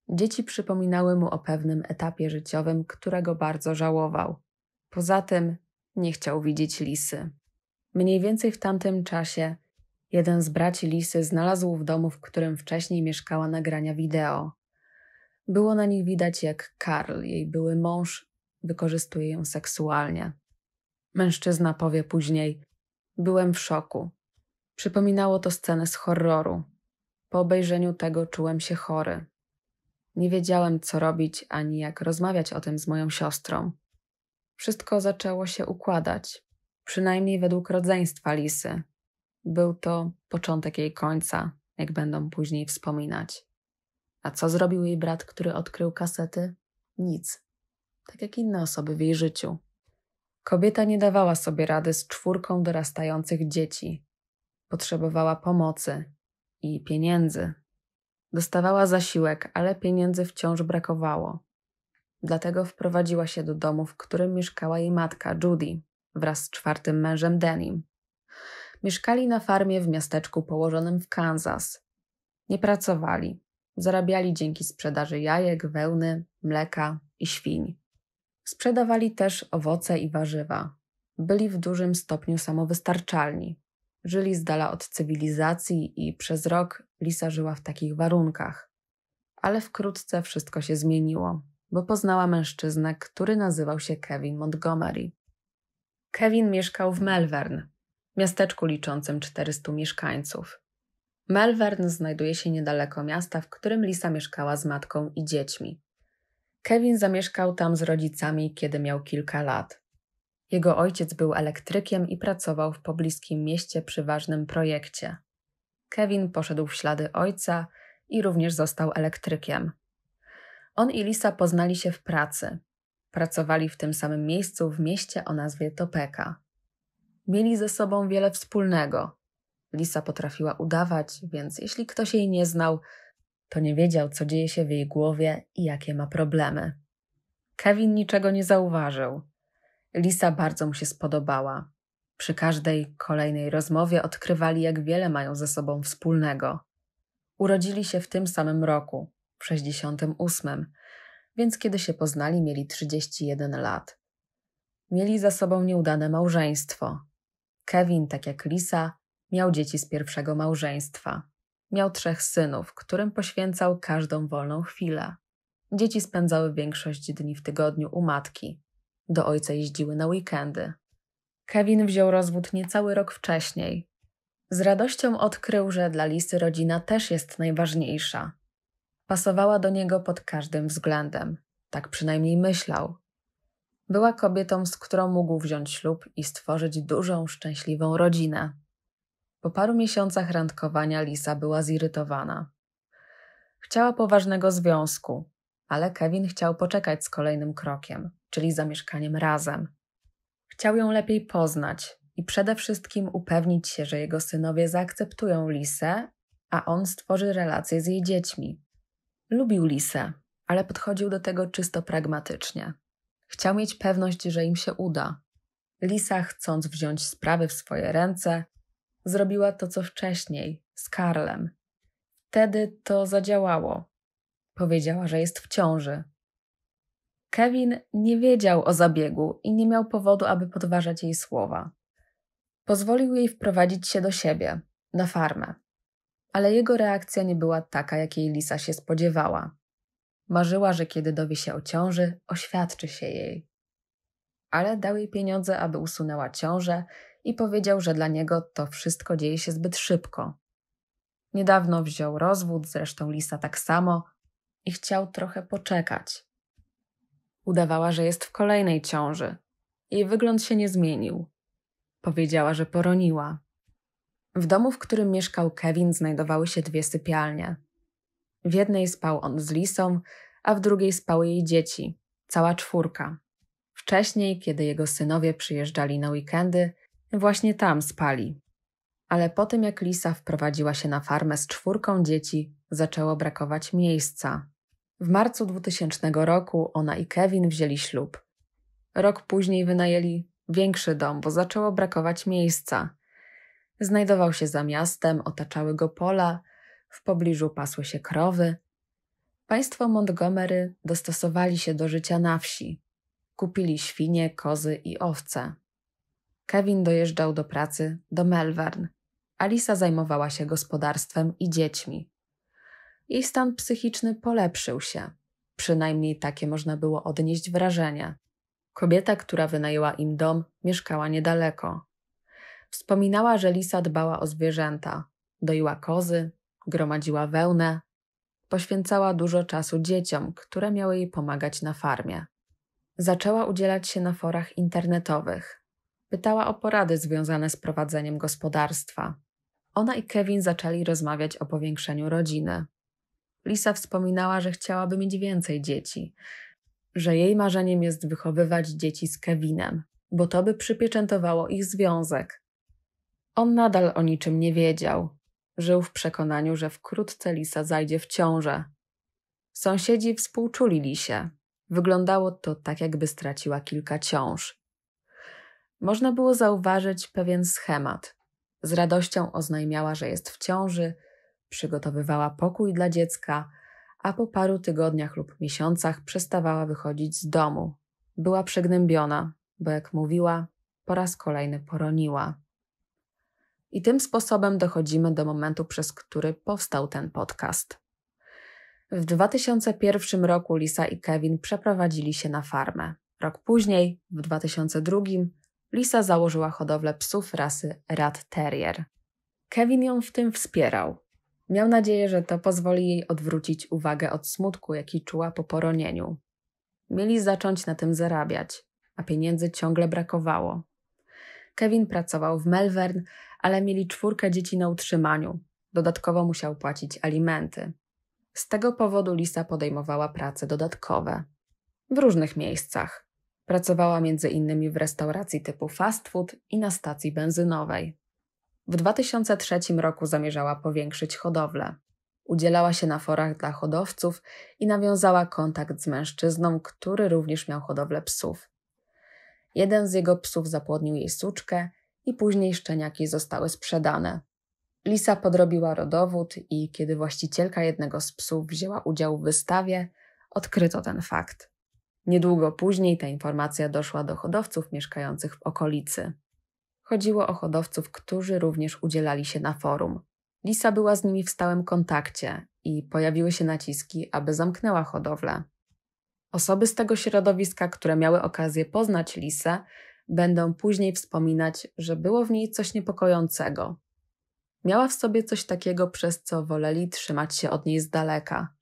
Dzieci przypominały mu o pewnym etapie życiowym, którego bardzo żałował. Poza tym nie chciał widzieć lisy. Mniej więcej w tamtym czasie Jeden z braci Lisy znalazł w domu, w którym wcześniej mieszkała nagrania wideo. Było na nich widać, jak Karl, jej były mąż, wykorzystuje ją seksualnie. Mężczyzna powie później: Byłem w szoku. Przypominało to scenę z horroru. Po obejrzeniu tego czułem się chory. Nie wiedziałem, co robić ani jak rozmawiać o tym z moją siostrą. Wszystko zaczęło się układać, przynajmniej według rodzeństwa Lisy. Był to początek jej końca, jak będą później wspominać. A co zrobił jej brat, który odkrył kasety? Nic. Tak jak inne osoby w jej życiu. Kobieta nie dawała sobie rady z czwórką dorastających dzieci. Potrzebowała pomocy i pieniędzy. Dostawała zasiłek, ale pieniędzy wciąż brakowało. Dlatego wprowadziła się do domu, w którym mieszkała jej matka Judy wraz z czwartym mężem Denim. Mieszkali na farmie w miasteczku położonym w Kansas. Nie pracowali. Zarabiali dzięki sprzedaży jajek, wełny, mleka i świń. Sprzedawali też owoce i warzywa. Byli w dużym stopniu samowystarczalni. Żyli z dala od cywilizacji i przez rok Lisa żyła w takich warunkach. Ale wkrótce wszystko się zmieniło, bo poznała mężczyznę, który nazywał się Kevin Montgomery. Kevin mieszkał w Melbourne, miasteczku liczącym 400 mieszkańców. Melvern znajduje się niedaleko miasta, w którym Lisa mieszkała z matką i dziećmi. Kevin zamieszkał tam z rodzicami, kiedy miał kilka lat. Jego ojciec był elektrykiem i pracował w pobliskim mieście przy ważnym projekcie. Kevin poszedł w ślady ojca i również został elektrykiem. On i Lisa poznali się w pracy. Pracowali w tym samym miejscu w mieście o nazwie Topeka mieli ze sobą wiele wspólnego. Lisa potrafiła udawać, więc jeśli ktoś jej nie znał, to nie wiedział, co dzieje się w jej głowie i jakie ma problemy. Kevin niczego nie zauważył. Lisa bardzo mu się spodobała. Przy każdej kolejnej rozmowie odkrywali, jak wiele mają ze sobą wspólnego. Urodzili się w tym samym roku, w 68, więc kiedy się poznali, mieli 31 lat. Mieli za sobą nieudane małżeństwo. Kevin, tak jak Lisa, miał dzieci z pierwszego małżeństwa. Miał trzech synów, którym poświęcał każdą wolną chwilę. Dzieci spędzały większość dni w tygodniu u matki. Do ojca jeździły na weekendy. Kevin wziął rozwód niecały rok wcześniej. Z radością odkrył, że dla Lisy rodzina też jest najważniejsza. Pasowała do niego pod każdym względem. Tak przynajmniej myślał, była kobietą, z którą mógł wziąć ślub i stworzyć dużą, szczęśliwą rodzinę. Po paru miesiącach randkowania Lisa była zirytowana. Chciała poważnego związku, ale Kevin chciał poczekać z kolejnym krokiem, czyli zamieszkaniem razem. Chciał ją lepiej poznać i przede wszystkim upewnić się, że jego synowie zaakceptują Lisę, a on stworzy relacje z jej dziećmi. Lubił Lisę, ale podchodził do tego czysto pragmatycznie. Chciał mieć pewność, że im się uda. Lisa, chcąc wziąć sprawy w swoje ręce, zrobiła to co wcześniej z Karlem. Wtedy to zadziałało. Powiedziała, że jest w ciąży. Kevin nie wiedział o zabiegu i nie miał powodu, aby podważać jej słowa. Pozwolił jej wprowadzić się do siebie, na farmę. Ale jego reakcja nie była taka, jakiej Lisa się spodziewała. Marzyła, że kiedy dowie się o ciąży, oświadczy się jej. Ale dał jej pieniądze, aby usunęła ciążę i powiedział, że dla niego to wszystko dzieje się zbyt szybko. Niedawno wziął rozwód, zresztą Lisa tak samo, i chciał trochę poczekać. Udawała, że jest w kolejnej ciąży. Jej wygląd się nie zmienił. Powiedziała, że poroniła. W domu, w którym mieszkał Kevin, znajdowały się dwie sypialnie. W jednej spał on z Lisą, a w drugiej spały jej dzieci, cała czwórka. Wcześniej, kiedy jego synowie przyjeżdżali na weekendy, właśnie tam spali. Ale po tym jak Lisa wprowadziła się na farmę z czwórką dzieci, zaczęło brakować miejsca. W marcu 2000 roku ona i Kevin wzięli ślub. Rok później wynajęli większy dom, bo zaczęło brakować miejsca. Znajdował się za miastem, otaczały go pola, w pobliżu pasły się krowy. Państwo Montgomery dostosowali się do życia na wsi. Kupili świnie, kozy i owce. Kevin dojeżdżał do pracy do Melvern. Alisa zajmowała się gospodarstwem i dziećmi. Jej stan psychiczny polepszył się. Przynajmniej takie można było odnieść wrażenie. Kobieta, która wynajęła im dom, mieszkała niedaleko. Wspominała, że Lisa dbała o zwierzęta, doiła kozy, gromadziła wełnę, poświęcała dużo czasu dzieciom, które miały jej pomagać na farmie. Zaczęła udzielać się na forach internetowych. Pytała o porady związane z prowadzeniem gospodarstwa. Ona i Kevin zaczęli rozmawiać o powiększeniu rodziny. Lisa wspominała, że chciałaby mieć więcej dzieci, że jej marzeniem jest wychowywać dzieci z Kevinem, bo to by przypieczętowało ich związek. On nadal o niczym nie wiedział, Żył w przekonaniu, że wkrótce Lisa zajdzie w ciążę. Sąsiedzi współczuli Lisie. Wyglądało to tak, jakby straciła kilka ciąż. Można było zauważyć pewien schemat. Z radością oznajmiała, że jest w ciąży, przygotowywała pokój dla dziecka, a po paru tygodniach lub miesiącach przestawała wychodzić z domu. Była przegnębiona, bo jak mówiła, po raz kolejny poroniła. I tym sposobem dochodzimy do momentu, przez który powstał ten podcast. W 2001 roku Lisa i Kevin przeprowadzili się na farmę. Rok później, w 2002, Lisa założyła hodowlę psów rasy Rat Terrier. Kevin ją w tym wspierał. Miał nadzieję, że to pozwoli jej odwrócić uwagę od smutku, jaki czuła po poronieniu. Mieli zacząć na tym zarabiać, a pieniędzy ciągle brakowało. Kevin pracował w Melbourne, ale mieli czwórkę dzieci na utrzymaniu. Dodatkowo musiał płacić alimenty. Z tego powodu Lisa podejmowała prace dodatkowe. W różnych miejscach. Pracowała między innymi w restauracji typu fast food i na stacji benzynowej. W 2003 roku zamierzała powiększyć hodowlę. Udzielała się na forach dla hodowców i nawiązała kontakt z mężczyzną, który również miał hodowlę psów. Jeden z jego psów zapłodnił jej suczkę i później szczeniaki zostały sprzedane. Lisa podrobiła rodowód i kiedy właścicielka jednego z psów wzięła udział w wystawie, odkryto ten fakt. Niedługo później ta informacja doszła do hodowców mieszkających w okolicy. Chodziło o hodowców, którzy również udzielali się na forum. Lisa była z nimi w stałym kontakcie i pojawiły się naciski, aby zamknęła hodowlę. Osoby z tego środowiska, które miały okazję poznać Lisę, będą później wspominać, że było w niej coś niepokojącego. Miała w sobie coś takiego, przez co woleli trzymać się od niej z daleka.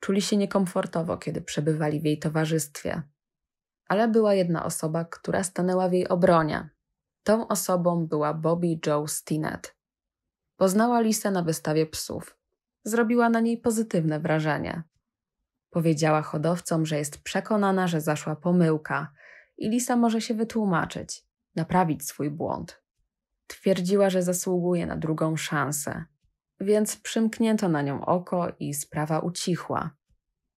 Czuli się niekomfortowo, kiedy przebywali w jej towarzystwie. Ale była jedna osoba, która stanęła w jej obronie. Tą osobą była Bobby Joe Stinnett. Poznała Lisę na wystawie psów. Zrobiła na niej pozytywne wrażenie. Powiedziała hodowcom, że jest przekonana, że zaszła pomyłka – i Lisa może się wytłumaczyć, naprawić swój błąd. Twierdziła, że zasługuje na drugą szansę, więc przymknięto na nią oko i sprawa ucichła.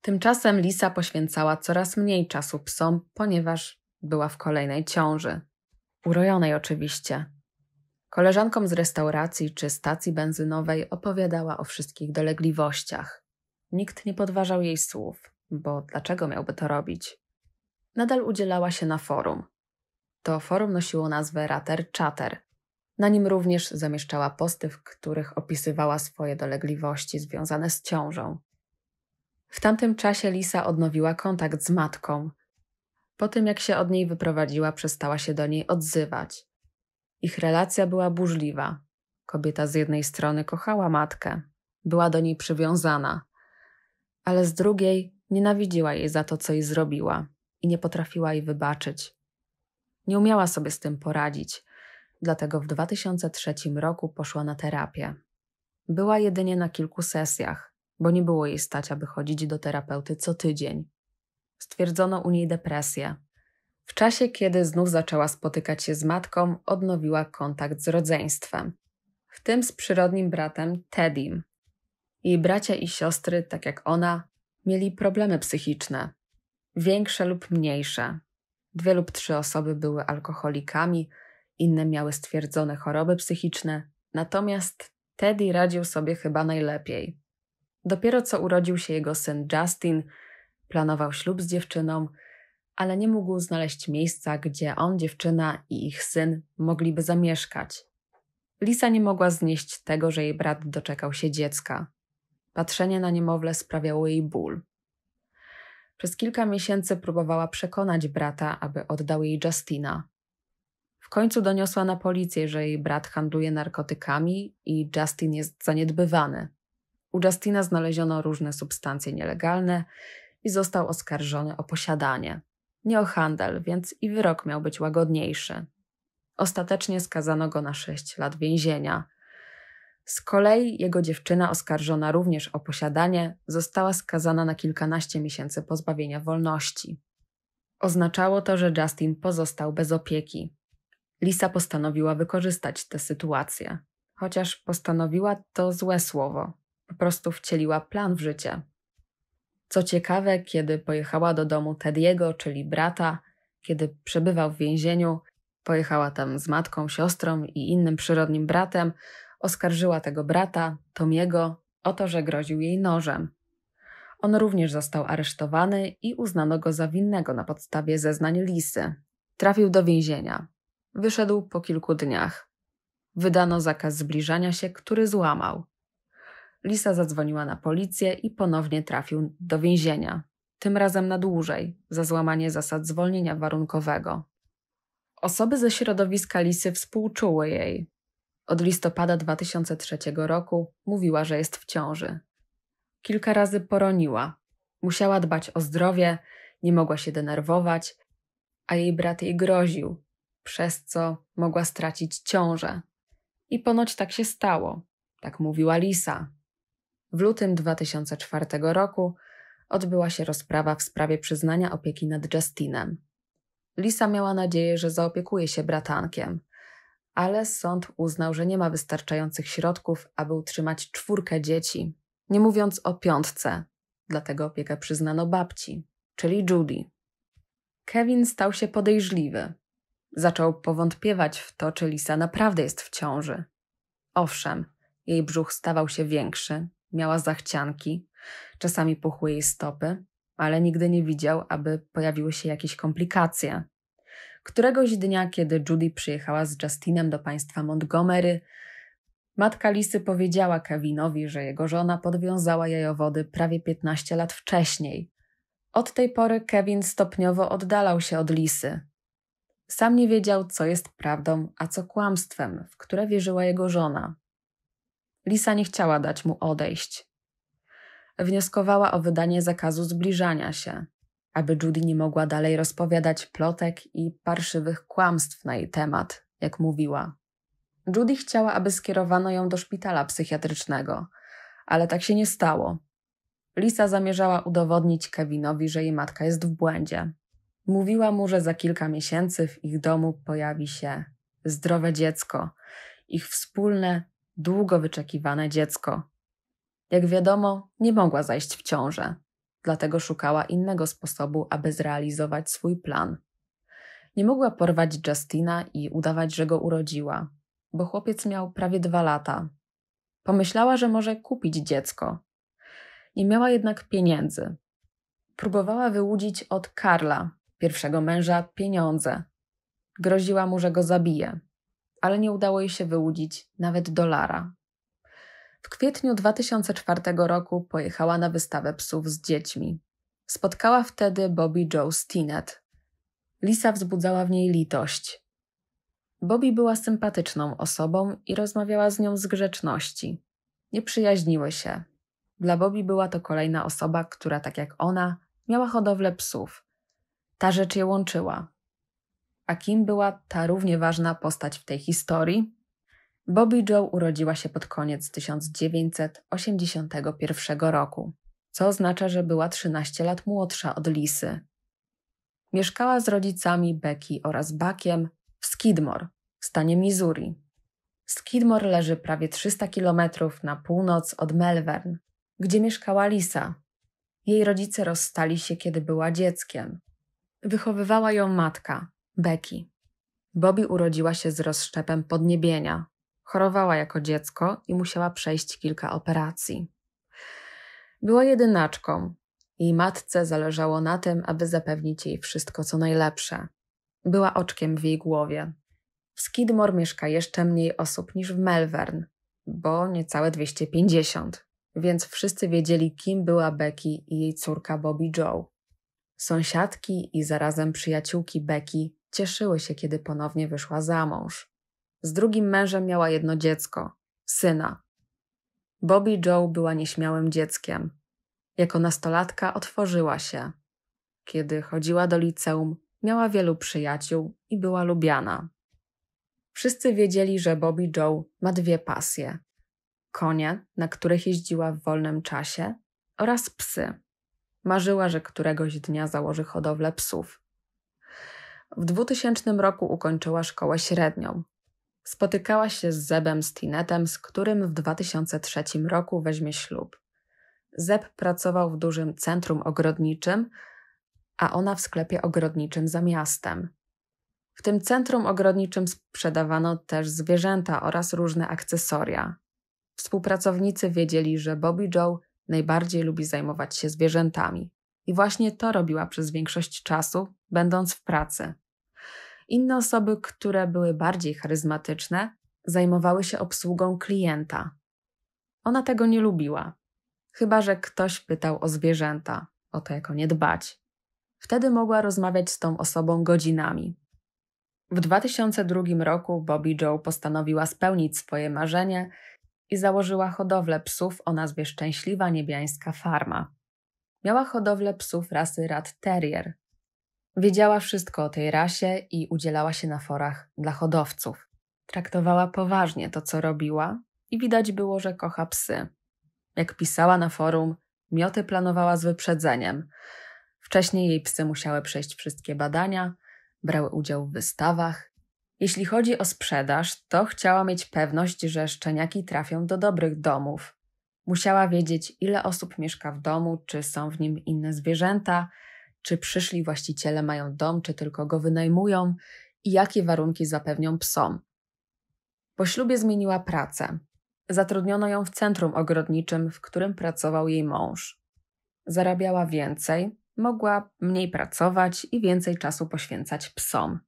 Tymczasem Lisa poświęcała coraz mniej czasu psom, ponieważ była w kolejnej ciąży. Urojonej oczywiście. Koleżankom z restauracji czy stacji benzynowej opowiadała o wszystkich dolegliwościach. Nikt nie podważał jej słów, bo dlaczego miałby to robić? nadal udzielała się na forum. To forum nosiło nazwę Rater Chatter. Na nim również zamieszczała posty, w których opisywała swoje dolegliwości związane z ciążą. W tamtym czasie Lisa odnowiła kontakt z matką. Po tym, jak się od niej wyprowadziła, przestała się do niej odzywać. Ich relacja była burzliwa. Kobieta z jednej strony kochała matkę, była do niej przywiązana, ale z drugiej nienawidziła jej za to, co jej zrobiła i nie potrafiła jej wybaczyć. Nie umiała sobie z tym poradzić, dlatego w 2003 roku poszła na terapię. Była jedynie na kilku sesjach, bo nie było jej stać, aby chodzić do terapeuty co tydzień. Stwierdzono u niej depresję. W czasie, kiedy znów zaczęła spotykać się z matką, odnowiła kontakt z rodzeństwem, w tym z przyrodnim bratem Tedim. Jej bracia i siostry, tak jak ona, mieli problemy psychiczne, większe lub mniejsze. Dwie lub trzy osoby były alkoholikami, inne miały stwierdzone choroby psychiczne, natomiast Teddy radził sobie chyba najlepiej. Dopiero co urodził się jego syn Justin, planował ślub z dziewczyną, ale nie mógł znaleźć miejsca, gdzie on, dziewczyna i ich syn mogliby zamieszkać. Lisa nie mogła znieść tego, że jej brat doczekał się dziecka. Patrzenie na niemowlę sprawiało jej ból. Przez kilka miesięcy próbowała przekonać brata, aby oddał jej Justina. W końcu doniosła na policję, że jej brat handluje narkotykami i Justin jest zaniedbywany. U Justina znaleziono różne substancje nielegalne i został oskarżony o posiadanie. Nie o handel, więc i wyrok miał być łagodniejszy. Ostatecznie skazano go na 6 lat więzienia – z kolei jego dziewczyna, oskarżona również o posiadanie, została skazana na kilkanaście miesięcy pozbawienia wolności. Oznaczało to, że Justin pozostał bez opieki. Lisa postanowiła wykorzystać tę sytuację, chociaż postanowiła to złe słowo. Po prostu wcieliła plan w życie. Co ciekawe, kiedy pojechała do domu Tediego, czyli brata, kiedy przebywał w więzieniu, pojechała tam z matką, siostrą i innym przyrodnim bratem, oskarżyła tego brata, Tomiego, o to, że groził jej nożem. On również został aresztowany i uznano go za winnego na podstawie zeznań Lisy. Trafił do więzienia. Wyszedł po kilku dniach. Wydano zakaz zbliżania się, który złamał. Lisa zadzwoniła na policję i ponownie trafił do więzienia. Tym razem na dłużej, za złamanie zasad zwolnienia warunkowego. Osoby ze środowiska Lisy współczuły jej, od listopada 2003 roku mówiła, że jest w ciąży. Kilka razy poroniła. Musiała dbać o zdrowie, nie mogła się denerwować, a jej brat jej groził, przez co mogła stracić ciążę. I ponoć tak się stało, tak mówiła Lisa. W lutym 2004 roku odbyła się rozprawa w sprawie przyznania opieki nad Justinem. Lisa miała nadzieję, że zaopiekuje się bratankiem ale sąd uznał, że nie ma wystarczających środków, aby utrzymać czwórkę dzieci, nie mówiąc o piątce, dlatego opiekę przyznano babci, czyli Judy. Kevin stał się podejrzliwy. Zaczął powątpiewać w to, czy Lisa naprawdę jest w ciąży. Owszem, jej brzuch stawał się większy, miała zachcianki, czasami puchły jej stopy, ale nigdy nie widział, aby pojawiły się jakieś komplikacje. Któregoś dnia, kiedy Judy przyjechała z Justinem do państwa Montgomery, matka Lisy powiedziała Kevinowi, że jego żona podwiązała jajowody prawie 15 lat wcześniej. Od tej pory Kevin stopniowo oddalał się od Lisy. Sam nie wiedział, co jest prawdą, a co kłamstwem, w które wierzyła jego żona. Lisa nie chciała dać mu odejść. Wnioskowała o wydanie zakazu zbliżania się aby Judy nie mogła dalej rozpowiadać plotek i parszywych kłamstw na jej temat, jak mówiła. Judy chciała, aby skierowano ją do szpitala psychiatrycznego, ale tak się nie stało. Lisa zamierzała udowodnić Kevinowi, że jej matka jest w błędzie. Mówiła mu, że za kilka miesięcy w ich domu pojawi się zdrowe dziecko, ich wspólne, długo wyczekiwane dziecko. Jak wiadomo, nie mogła zajść w ciążę dlatego szukała innego sposobu, aby zrealizować swój plan. Nie mogła porwać Justina i udawać, że go urodziła, bo chłopiec miał prawie dwa lata. Pomyślała, że może kupić dziecko. Nie miała jednak pieniędzy. Próbowała wyłudzić od Karla, pierwszego męża, pieniądze. Groziła mu, że go zabije, ale nie udało jej się wyłudzić nawet dolara. W kwietniu 2004 roku pojechała na wystawę psów z dziećmi. Spotkała wtedy Bobby Joe Stinnett. Lisa wzbudzała w niej litość. Bobby była sympatyczną osobą i rozmawiała z nią z grzeczności. Nie przyjaźniły się. Dla Bobby była to kolejna osoba, która tak jak ona miała hodowlę psów. Ta rzecz je łączyła. A kim była ta równie ważna postać w tej historii? Bobby Joe urodziła się pod koniec 1981 roku, co oznacza, że była 13 lat młodsza od Lisy. Mieszkała z rodzicami Becky oraz Bakiem w Skidmore w stanie Missouri. Skidmore leży prawie 300 kilometrów na północ od Melvern, gdzie mieszkała Lisa. Jej rodzice rozstali się, kiedy była dzieckiem. Wychowywała ją matka, Becky. Bobby urodziła się z rozszczepem podniebienia, Chorowała jako dziecko i musiała przejść kilka operacji. Była jedynaczką. Jej matce zależało na tym, aby zapewnić jej wszystko co najlepsze. Była oczkiem w jej głowie. W Skidmore mieszka jeszcze mniej osób niż w Melvern, bo niecałe 250, więc wszyscy wiedzieli, kim była Becky i jej córka Bobby Joe. Sąsiadki i zarazem przyjaciółki Becky cieszyły się, kiedy ponownie wyszła za mąż. Z drugim mężem miała jedno dziecko syna. Bobby Joe była nieśmiałym dzieckiem. Jako nastolatka otworzyła się. Kiedy chodziła do liceum, miała wielu przyjaciół i była lubiana. Wszyscy wiedzieli, że Bobby Joe ma dwie pasje: konie, na których jeździła w wolnym czasie, oraz psy. Marzyła, że któregoś dnia założy hodowlę psów. W 2000 roku ukończyła szkołę średnią, Spotykała się z Zebem Stinetem, z którym w 2003 roku weźmie ślub. Zeb pracował w dużym centrum ogrodniczym, a ona w sklepie ogrodniczym za miastem. W tym centrum ogrodniczym sprzedawano też zwierzęta oraz różne akcesoria. Współpracownicy wiedzieli, że Bobby Joe najbardziej lubi zajmować się zwierzętami. I właśnie to robiła przez większość czasu, będąc w pracy. Inne osoby, które były bardziej charyzmatyczne, zajmowały się obsługą klienta. Ona tego nie lubiła, chyba że ktoś pytał o zwierzęta, o to, jak o nie dbać. Wtedy mogła rozmawiać z tą osobą godzinami. W 2002 roku Bobby Joe postanowiła spełnić swoje marzenie i założyła hodowlę psów o nazwie Szczęśliwa Niebiańska Farma. Miała hodowlę psów rasy Rat Terrier, Wiedziała wszystko o tej rasie i udzielała się na forach dla hodowców. Traktowała poważnie to, co robiła, i widać było, że kocha psy. Jak pisała na forum, mioty planowała z wyprzedzeniem. Wcześniej jej psy musiały przejść wszystkie badania, brały udział w wystawach. Jeśli chodzi o sprzedaż, to chciała mieć pewność, że szczeniaki trafią do dobrych domów. Musiała wiedzieć, ile osób mieszka w domu, czy są w nim inne zwierzęta, czy przyszli właściciele mają dom, czy tylko go wynajmują i jakie warunki zapewnią psom. Po ślubie zmieniła pracę. Zatrudniono ją w centrum ogrodniczym, w którym pracował jej mąż. Zarabiała więcej, mogła mniej pracować i więcej czasu poświęcać psom.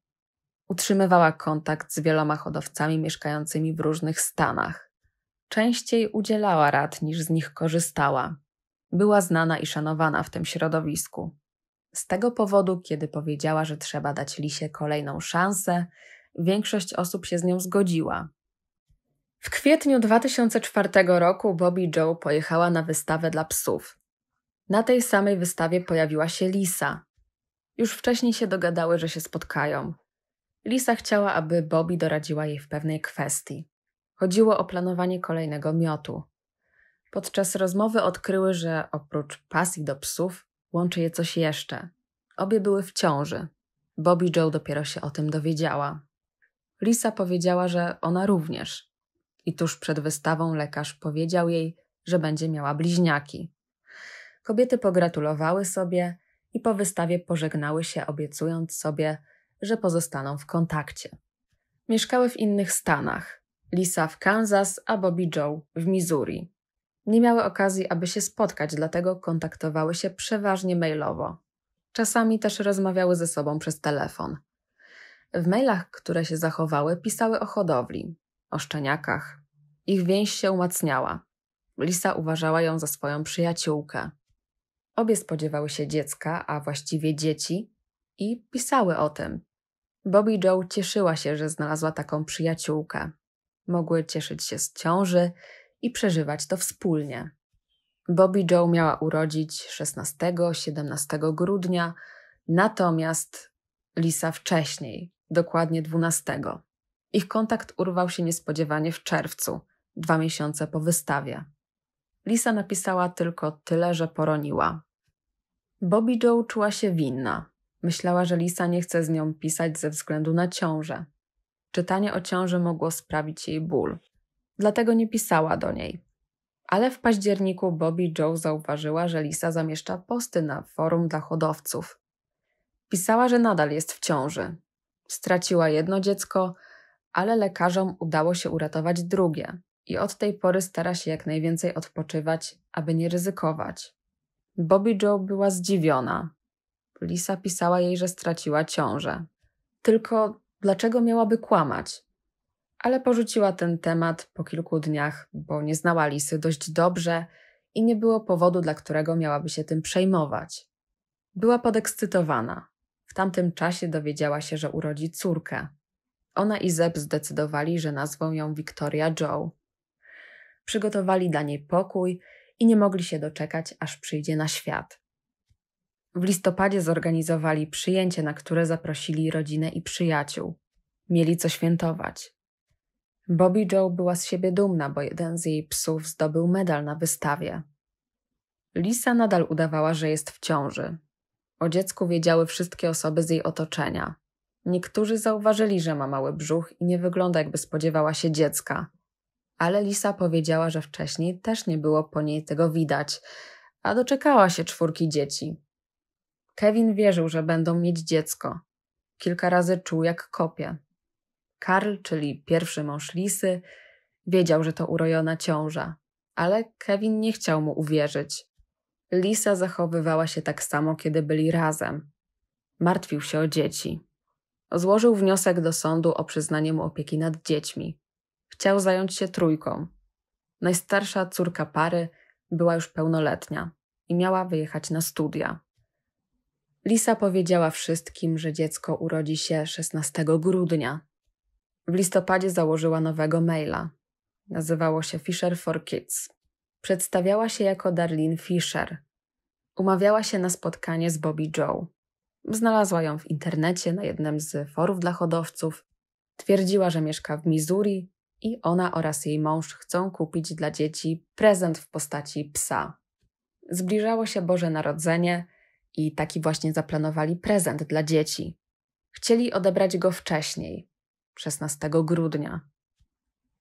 Utrzymywała kontakt z wieloma hodowcami mieszkającymi w różnych stanach. Częściej udzielała rad niż z nich korzystała. Była znana i szanowana w tym środowisku. Z tego powodu, kiedy powiedziała, że trzeba dać Lisie kolejną szansę, większość osób się z nią zgodziła. W kwietniu 2004 roku Bobby Joe pojechała na wystawę dla psów. Na tej samej wystawie pojawiła się Lisa. Już wcześniej się dogadały, że się spotkają. Lisa chciała, aby Bobby doradziła jej w pewnej kwestii. Chodziło o planowanie kolejnego miotu. Podczas rozmowy odkryły, że oprócz pasji do psów Łączy je coś jeszcze. Obie były w ciąży. Bobby Joe dopiero się o tym dowiedziała. Lisa powiedziała, że ona również. I tuż przed wystawą lekarz powiedział jej, że będzie miała bliźniaki. Kobiety pogratulowały sobie i po wystawie pożegnały się, obiecując sobie, że pozostaną w kontakcie. Mieszkały w innych stanach. Lisa w Kansas, a Bobby Joe w Missouri. Nie miały okazji, aby się spotkać, dlatego kontaktowały się przeważnie mailowo. Czasami też rozmawiały ze sobą przez telefon. W mailach, które się zachowały, pisały o hodowli, o szczeniakach. Ich więź się umacniała. Lisa uważała ją za swoją przyjaciółkę. Obie spodziewały się dziecka, a właściwie dzieci, i pisały o tym. Bobby Joe cieszyła się, że znalazła taką przyjaciółkę. Mogły cieszyć się z ciąży, i przeżywać to wspólnie. Bobby Joe miała urodzić 16-17 grudnia, natomiast Lisa wcześniej, dokładnie 12. Ich kontakt urwał się niespodziewanie w czerwcu, dwa miesiące po wystawie. Lisa napisała tylko tyle, że poroniła. Bobby Joe czuła się winna. Myślała, że Lisa nie chce z nią pisać ze względu na ciążę. Czytanie o ciąży mogło sprawić jej ból dlatego nie pisała do niej. Ale w październiku Bobby Joe zauważyła, że Lisa zamieszcza posty na forum dla hodowców. Pisała, że nadal jest w ciąży. Straciła jedno dziecko, ale lekarzom udało się uratować drugie i od tej pory stara się jak najwięcej odpoczywać, aby nie ryzykować. Bobby Joe była zdziwiona. Lisa pisała jej, że straciła ciążę. Tylko dlaczego miałaby kłamać? ale porzuciła ten temat po kilku dniach, bo nie znała Lisy dość dobrze i nie było powodu, dla którego miałaby się tym przejmować. Była podekscytowana. W tamtym czasie dowiedziała się, że urodzi córkę. Ona i Zeb zdecydowali, że nazwą ją Victoria Joe. Przygotowali dla niej pokój i nie mogli się doczekać, aż przyjdzie na świat. W listopadzie zorganizowali przyjęcie, na które zaprosili rodzinę i przyjaciół. Mieli co świętować. Bobby Joe była z siebie dumna, bo jeden z jej psów zdobył medal na wystawie. Lisa nadal udawała, że jest w ciąży. O dziecku wiedziały wszystkie osoby z jej otoczenia. Niektórzy zauważyli, że ma mały brzuch i nie wygląda, jakby spodziewała się dziecka. Ale Lisa powiedziała, że wcześniej też nie było po niej tego widać, a doczekała się czwórki dzieci. Kevin wierzył, że będą mieć dziecko. Kilka razy czuł, jak kopie, Karl, czyli pierwszy mąż Lisy, wiedział, że to urojona ciąża, ale Kevin nie chciał mu uwierzyć. Lisa zachowywała się tak samo, kiedy byli razem. Martwił się o dzieci. Złożył wniosek do sądu o przyznanie mu opieki nad dziećmi. Chciał zająć się trójką. Najstarsza córka pary była już pełnoletnia i miała wyjechać na studia. Lisa powiedziała wszystkim, że dziecko urodzi się 16 grudnia w listopadzie założyła nowego maila. Nazywało się Fisher for Kids. Przedstawiała się jako Darlene Fisher. Umawiała się na spotkanie z Bobby Joe. Znalazła ją w internecie na jednym z forów dla hodowców. Twierdziła, że mieszka w Missouri i ona oraz jej mąż chcą kupić dla dzieci prezent w postaci psa. Zbliżało się Boże Narodzenie i taki właśnie zaplanowali prezent dla dzieci. Chcieli odebrać go wcześniej, 16 grudnia.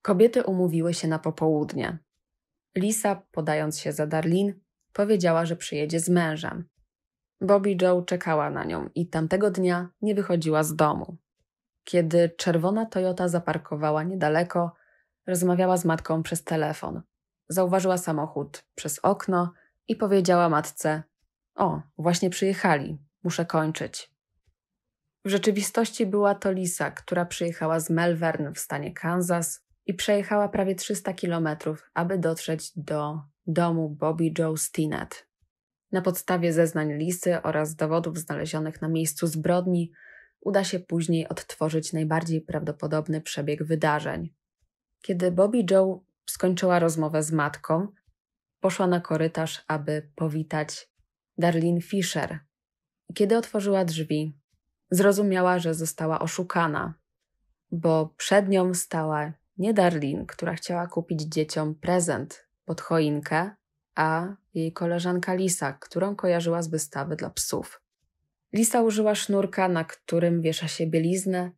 Kobiety umówiły się na popołudnie. Lisa, podając się za Darlin, powiedziała, że przyjedzie z mężem. Bobby Joe czekała na nią i tamtego dnia nie wychodziła z domu. Kiedy czerwona Toyota zaparkowała niedaleko, rozmawiała z matką przez telefon. Zauważyła samochód przez okno i powiedziała matce: O, właśnie przyjechali, muszę kończyć. W rzeczywistości była to Lisa, która przyjechała z Melbourne w stanie Kansas i przejechała prawie 300 kilometrów, aby dotrzeć do domu Bobby Joe Stinnett. Na podstawie zeznań Lisy oraz dowodów znalezionych na miejscu zbrodni uda się później odtworzyć najbardziej prawdopodobny przebieg wydarzeń. Kiedy Bobby Joe skończyła rozmowę z matką, poszła na korytarz, aby powitać Darlene Fisher. Kiedy otworzyła drzwi, zrozumiała, że została oszukana, bo przed nią stała nie Darlin, która chciała kupić dzieciom prezent pod choinkę, a jej koleżanka Lisa, którą kojarzyła z wystawy dla psów. Lisa użyła sznurka, na którym wiesza się bieliznę,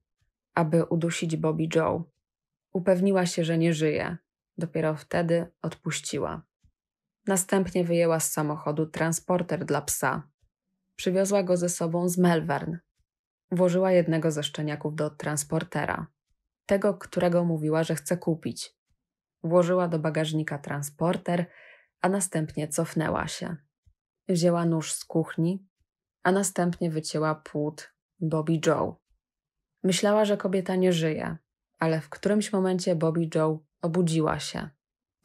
aby udusić Bobby Joe. Upewniła się, że nie żyje. Dopiero wtedy odpuściła. Następnie wyjęła z samochodu transporter dla psa. Przywiozła go ze sobą z Melvern, Włożyła jednego ze szczeniaków do transportera, tego, którego mówiła, że chce kupić. Włożyła do bagażnika transporter, a następnie cofnęła się. Wzięła nóż z kuchni, a następnie wycięła płód Bobby Joe. Myślała, że kobieta nie żyje, ale w którymś momencie Bobby Joe obudziła się.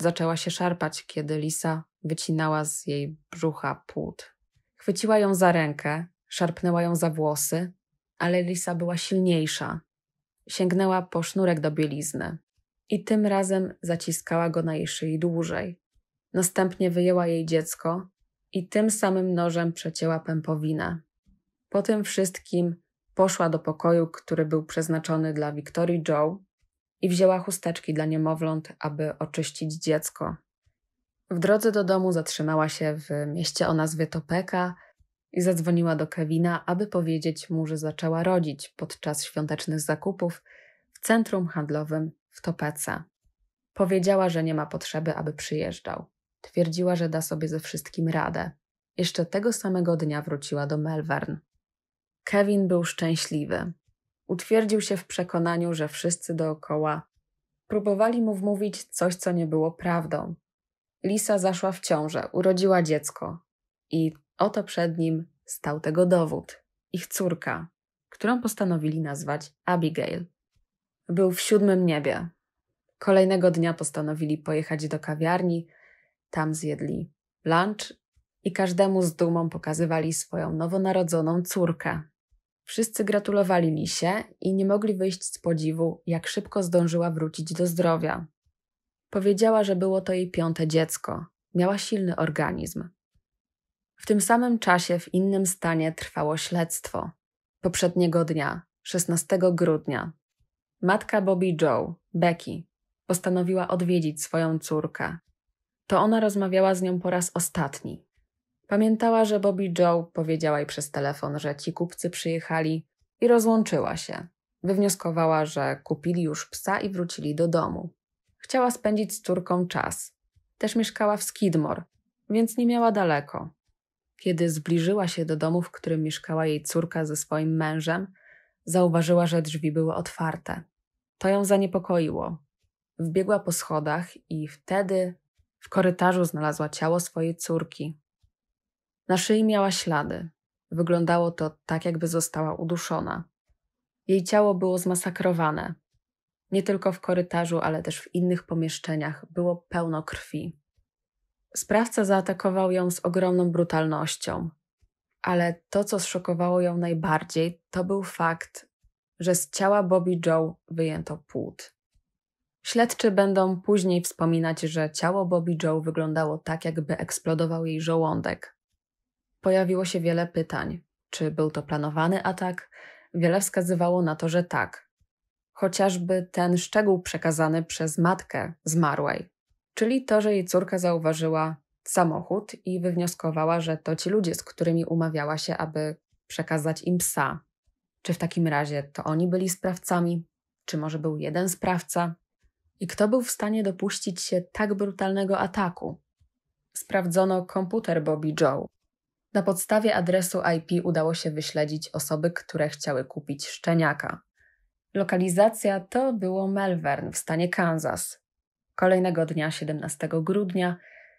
Zaczęła się szarpać, kiedy Lisa wycinała z jej brzucha płód. Chwyciła ją za rękę, szarpnęła ją za włosy ale Lisa była silniejsza. Sięgnęła po sznurek do bielizny i tym razem zaciskała go na jej szyi dłużej. Następnie wyjęła jej dziecko i tym samym nożem przecięła pępowinę. Po tym wszystkim poszła do pokoju, który był przeznaczony dla Victorii Joe i wzięła chusteczki dla niemowląt, aby oczyścić dziecko. W drodze do domu zatrzymała się w mieście o nazwie Topeka, i zadzwoniła do Kevina, aby powiedzieć mu, że zaczęła rodzić podczas świątecznych zakupów w centrum handlowym w Topece. Powiedziała, że nie ma potrzeby, aby przyjeżdżał. Twierdziła, że da sobie ze wszystkim radę. Jeszcze tego samego dnia wróciła do Melvern. Kevin był szczęśliwy. Utwierdził się w przekonaniu, że wszyscy dookoła próbowali mu wmówić coś, co nie było prawdą. Lisa zaszła w ciążę, urodziła dziecko i Oto przed nim stał tego dowód, ich córka, którą postanowili nazwać Abigail. Był w siódmym niebie. Kolejnego dnia postanowili pojechać do kawiarni, tam zjedli lunch i każdemu z dumą pokazywali swoją nowonarodzoną córkę. Wszyscy gratulowali Lisie i nie mogli wyjść z podziwu, jak szybko zdążyła wrócić do zdrowia. Powiedziała, że było to jej piąte dziecko. Miała silny organizm. W tym samym czasie w innym stanie trwało śledztwo. Poprzedniego dnia, 16 grudnia, matka Bobby Joe, Becky, postanowiła odwiedzić swoją córkę. To ona rozmawiała z nią po raz ostatni. Pamiętała, że Bobby Joe powiedziała jej przez telefon, że ci kupcy przyjechali i rozłączyła się. Wywnioskowała, że kupili już psa i wrócili do domu. Chciała spędzić z córką czas. Też mieszkała w Skidmore, więc nie miała daleko. Kiedy zbliżyła się do domu, w którym mieszkała jej córka ze swoim mężem, zauważyła, że drzwi były otwarte. To ją zaniepokoiło. Wbiegła po schodach i wtedy w korytarzu znalazła ciało swojej córki. Na szyi miała ślady. Wyglądało to tak, jakby została uduszona. Jej ciało było zmasakrowane. Nie tylko w korytarzu, ale też w innych pomieszczeniach było pełno krwi. Sprawca zaatakował ją z ogromną brutalnością, ale to, co zszokowało ją najbardziej, to był fakt, że z ciała Bobby Joe wyjęto płód. Śledczy będą później wspominać, że ciało Bobby Joe wyglądało tak, jakby eksplodował jej żołądek. Pojawiło się wiele pytań. Czy był to planowany atak? Wiele wskazywało na to, że tak. Chociażby ten szczegół przekazany przez matkę zmarłej czyli to, że jej córka zauważyła samochód i wywnioskowała, że to ci ludzie, z którymi umawiała się, aby przekazać im psa. Czy w takim razie to oni byli sprawcami? Czy może był jeden sprawca? I kto był w stanie dopuścić się tak brutalnego ataku? Sprawdzono komputer Bobby Joe. Na podstawie adresu IP udało się wyśledzić osoby, które chciały kupić szczeniaka. Lokalizacja to było Melbourne w stanie Kansas, Kolejnego dnia, 17 grudnia,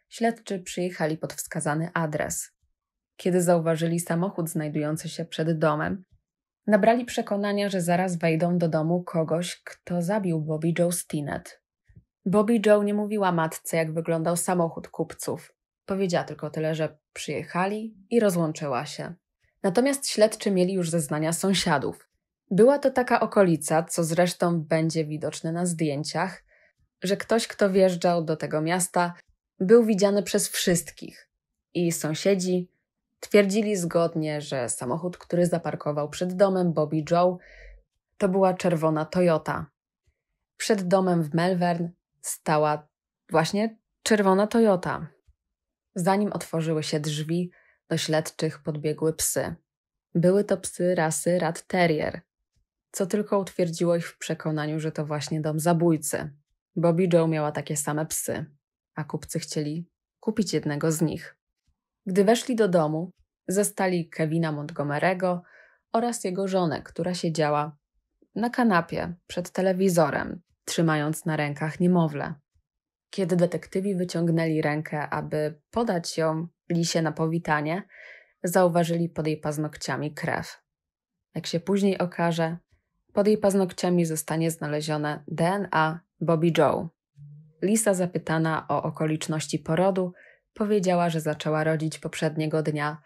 śledczy przyjechali pod wskazany adres. Kiedy zauważyli samochód znajdujący się przed domem, nabrali przekonania, że zaraz wejdą do domu kogoś, kto zabił Bobby Joe Stinnett. Bobby Joe nie mówiła matce, jak wyglądał samochód kupców. Powiedziała tylko tyle, że przyjechali i rozłączyła się. Natomiast śledczy mieli już zeznania sąsiadów. Była to taka okolica, co zresztą będzie widoczne na zdjęciach, że ktoś, kto wjeżdżał do tego miasta, był widziany przez wszystkich i sąsiedzi twierdzili zgodnie, że samochód, który zaparkował przed domem Bobby Joe, to była czerwona Toyota. Przed domem w Melvern stała właśnie czerwona Toyota. Zanim otworzyły się drzwi, do śledczych podbiegły psy. Były to psy rasy Rat Terrier, co tylko utwierdziło ich w przekonaniu, że to właśnie dom zabójcy. Bobby Joe miała takie same psy, a kupcy chcieli kupić jednego z nich. Gdy weszli do domu, zastali Kevina Montgomery'ego oraz jego żonę, która siedziała na kanapie przed telewizorem, trzymając na rękach niemowlę. Kiedy detektywi wyciągnęli rękę, aby podać ją lisie na powitanie, zauważyli pod jej paznokciami krew. Jak się później okaże, pod jej paznokciami zostanie znalezione DNA Bobby Joe. Lisa, zapytana o okoliczności porodu, powiedziała, że zaczęła rodzić poprzedniego dnia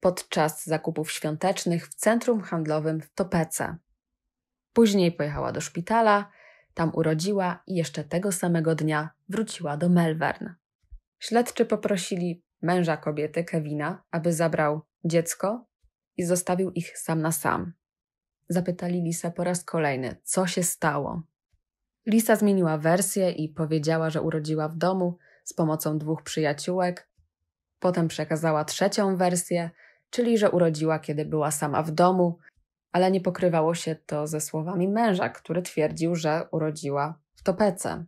podczas zakupów świątecznych w centrum handlowym w Topece. Później pojechała do szpitala, tam urodziła i jeszcze tego samego dnia wróciła do Melbourne. Śledczy poprosili męża kobiety, Kevina, aby zabrał dziecko i zostawił ich sam na sam. Zapytali Lisa po raz kolejny, co się stało. Lisa zmieniła wersję i powiedziała, że urodziła w domu z pomocą dwóch przyjaciółek. Potem przekazała trzecią wersję, czyli że urodziła, kiedy była sama w domu, ale nie pokrywało się to ze słowami męża, który twierdził, że urodziła w topece.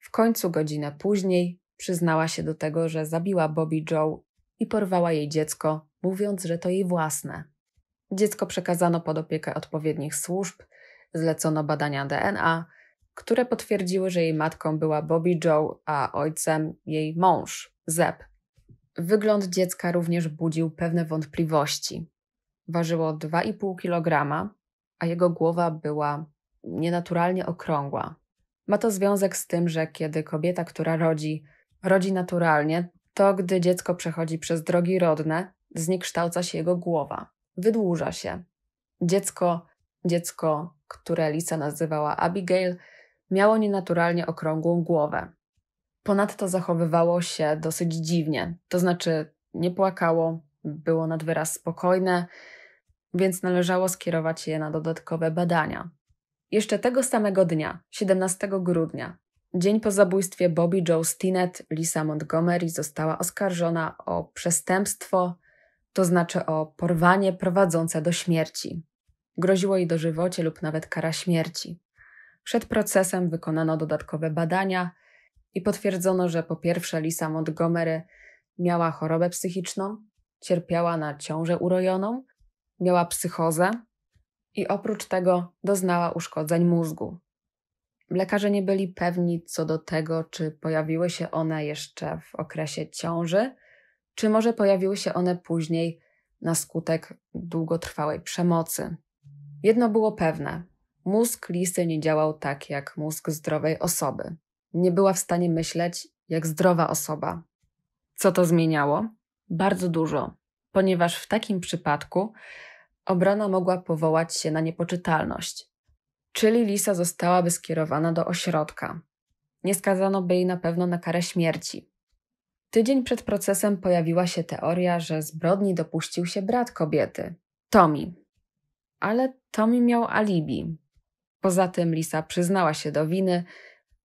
W końcu godzinę później przyznała się do tego, że zabiła Bobby Joe i porwała jej dziecko, mówiąc, że to jej własne. Dziecko przekazano pod opiekę odpowiednich służb, zlecono badania DNA, które potwierdziły, że jej matką była Bobby Joe, a ojcem jej mąż, Zeb. Wygląd dziecka również budził pewne wątpliwości. Ważyło 2,5 kg, a jego głowa była nienaturalnie okrągła. Ma to związek z tym, że kiedy kobieta, która rodzi, rodzi naturalnie, to gdy dziecko przechodzi przez drogi rodne, zniekształca się jego głowa wydłuża się. Dziecko, dziecko, które Lisa nazywała Abigail, miało nienaturalnie okrągłą głowę. Ponadto zachowywało się dosyć dziwnie, to znaczy nie płakało, było nad wyraz spokojne, więc należało skierować je na dodatkowe badania. Jeszcze tego samego dnia, 17 grudnia, dzień po zabójstwie Bobby Joe Stinnett, Lisa Montgomery została oskarżona o przestępstwo to znaczy o porwanie prowadzące do śmierci. Groziło jej dożywocie lub nawet kara śmierci. Przed procesem wykonano dodatkowe badania i potwierdzono, że po pierwsze Lisa Montgomery miała chorobę psychiczną, cierpiała na ciążę urojoną, miała psychozę i oprócz tego doznała uszkodzeń mózgu. Lekarze nie byli pewni co do tego, czy pojawiły się one jeszcze w okresie ciąży, czy może pojawiły się one później na skutek długotrwałej przemocy. Jedno było pewne: mózg lisy nie działał tak jak mózg zdrowej osoby. Nie była w stanie myśleć jak zdrowa osoba. Co to zmieniało? Bardzo dużo, ponieważ w takim przypadku obrona mogła powołać się na niepoczytalność, czyli lisa zostałaby skierowana do ośrodka. Nie skazano by jej na pewno na karę śmierci. Tydzień przed procesem pojawiła się teoria, że zbrodni dopuścił się brat kobiety, Tommy. Ale Tommy miał alibi. Poza tym Lisa przyznała się do winy.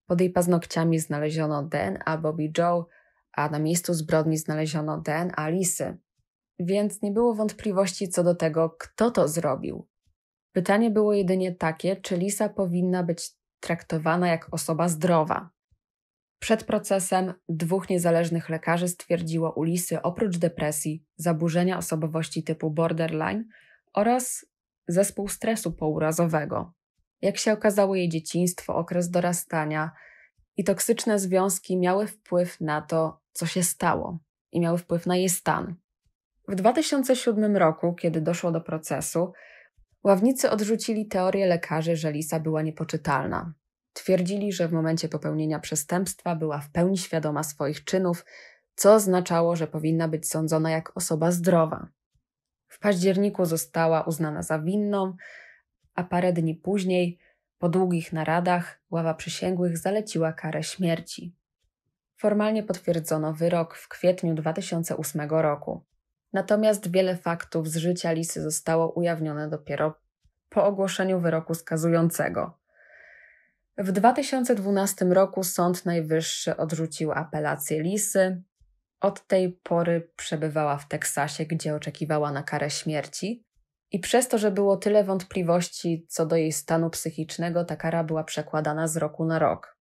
Pod jej paznokciami znaleziono DNA Bobby Joe, a na miejscu zbrodni znaleziono DNA Lisy. Więc nie było wątpliwości co do tego, kto to zrobił. Pytanie było jedynie takie, czy Lisa powinna być traktowana jak osoba zdrowa. Przed procesem dwóch niezależnych lekarzy stwierdziło u Lisy oprócz depresji zaburzenia osobowości typu borderline oraz zespół stresu pourazowego. Jak się okazało, jej dzieciństwo, okres dorastania i toksyczne związki miały wpływ na to, co się stało i miały wpływ na jej stan. W 2007 roku, kiedy doszło do procesu, ławnicy odrzucili teorię lekarzy, że Lisa była niepoczytalna. Twierdzili, że w momencie popełnienia przestępstwa była w pełni świadoma swoich czynów, co oznaczało, że powinna być sądzona jak osoba zdrowa. W październiku została uznana za winną, a parę dni później, po długich naradach, ława przysięgłych zaleciła karę śmierci. Formalnie potwierdzono wyrok w kwietniu 2008 roku. Natomiast wiele faktów z życia Lisy zostało ujawnione dopiero po ogłoszeniu wyroku skazującego. W 2012 roku Sąd Najwyższy odrzucił apelację Lisy. Od tej pory przebywała w Teksasie, gdzie oczekiwała na karę śmierci. I przez to, że było tyle wątpliwości co do jej stanu psychicznego, ta kara była przekładana z roku na rok.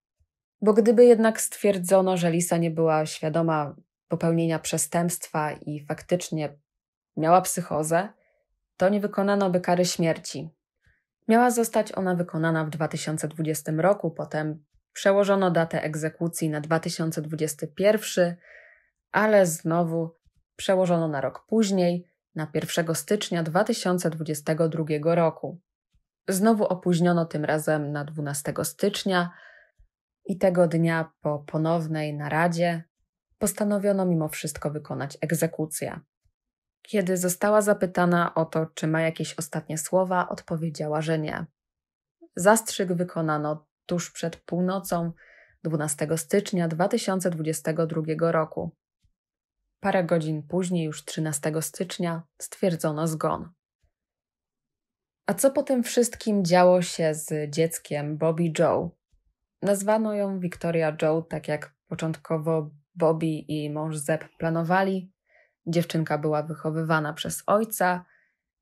Bo gdyby jednak stwierdzono, że Lisa nie była świadoma popełnienia przestępstwa i faktycznie miała psychozę, to nie wykonano by kary śmierci. Miała zostać ona wykonana w 2020 roku, potem przełożono datę egzekucji na 2021, ale znowu przełożono na rok później, na 1 stycznia 2022 roku. Znowu opóźniono tym razem na 12 stycznia i tego dnia po ponownej naradzie postanowiono mimo wszystko wykonać egzekucję. Kiedy została zapytana o to, czy ma jakieś ostatnie słowa, odpowiedziała, że nie. Zastrzyk wykonano tuż przed północą 12 stycznia 2022 roku. Parę godzin później, już 13 stycznia, stwierdzono zgon. A co po tym wszystkim działo się z dzieckiem Bobby Joe? Nazwano ją Victoria Joe, tak jak początkowo Bobby i mąż Zeb planowali, Dziewczynka była wychowywana przez ojca,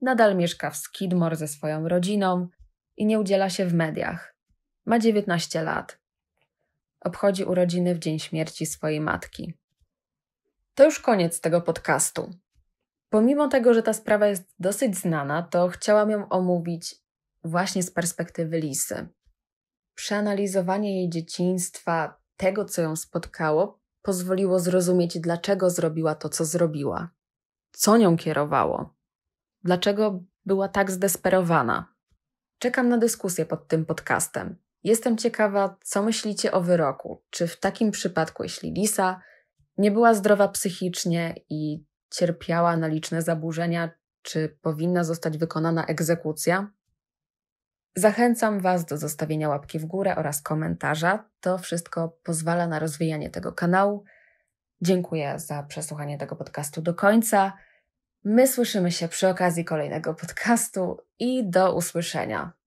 nadal mieszka w Skidmore ze swoją rodziną i nie udziela się w mediach. Ma 19 lat. Obchodzi urodziny w dzień śmierci swojej matki. To już koniec tego podcastu. Pomimo tego, że ta sprawa jest dosyć znana, to chciałam ją omówić właśnie z perspektywy Lisy. Przeanalizowanie jej dzieciństwa, tego co ją spotkało, pozwoliło zrozumieć, dlaczego zrobiła to, co zrobiła, co nią kierowało, dlaczego była tak zdesperowana. Czekam na dyskusję pod tym podcastem. Jestem ciekawa, co myślicie o wyroku. Czy w takim przypadku, jeśli Lisa nie była zdrowa psychicznie i cierpiała na liczne zaburzenia, czy powinna zostać wykonana egzekucja? Zachęcam Was do zostawienia łapki w górę oraz komentarza. To wszystko pozwala na rozwijanie tego kanału. Dziękuję za przesłuchanie tego podcastu do końca. My słyszymy się przy okazji kolejnego podcastu i do usłyszenia.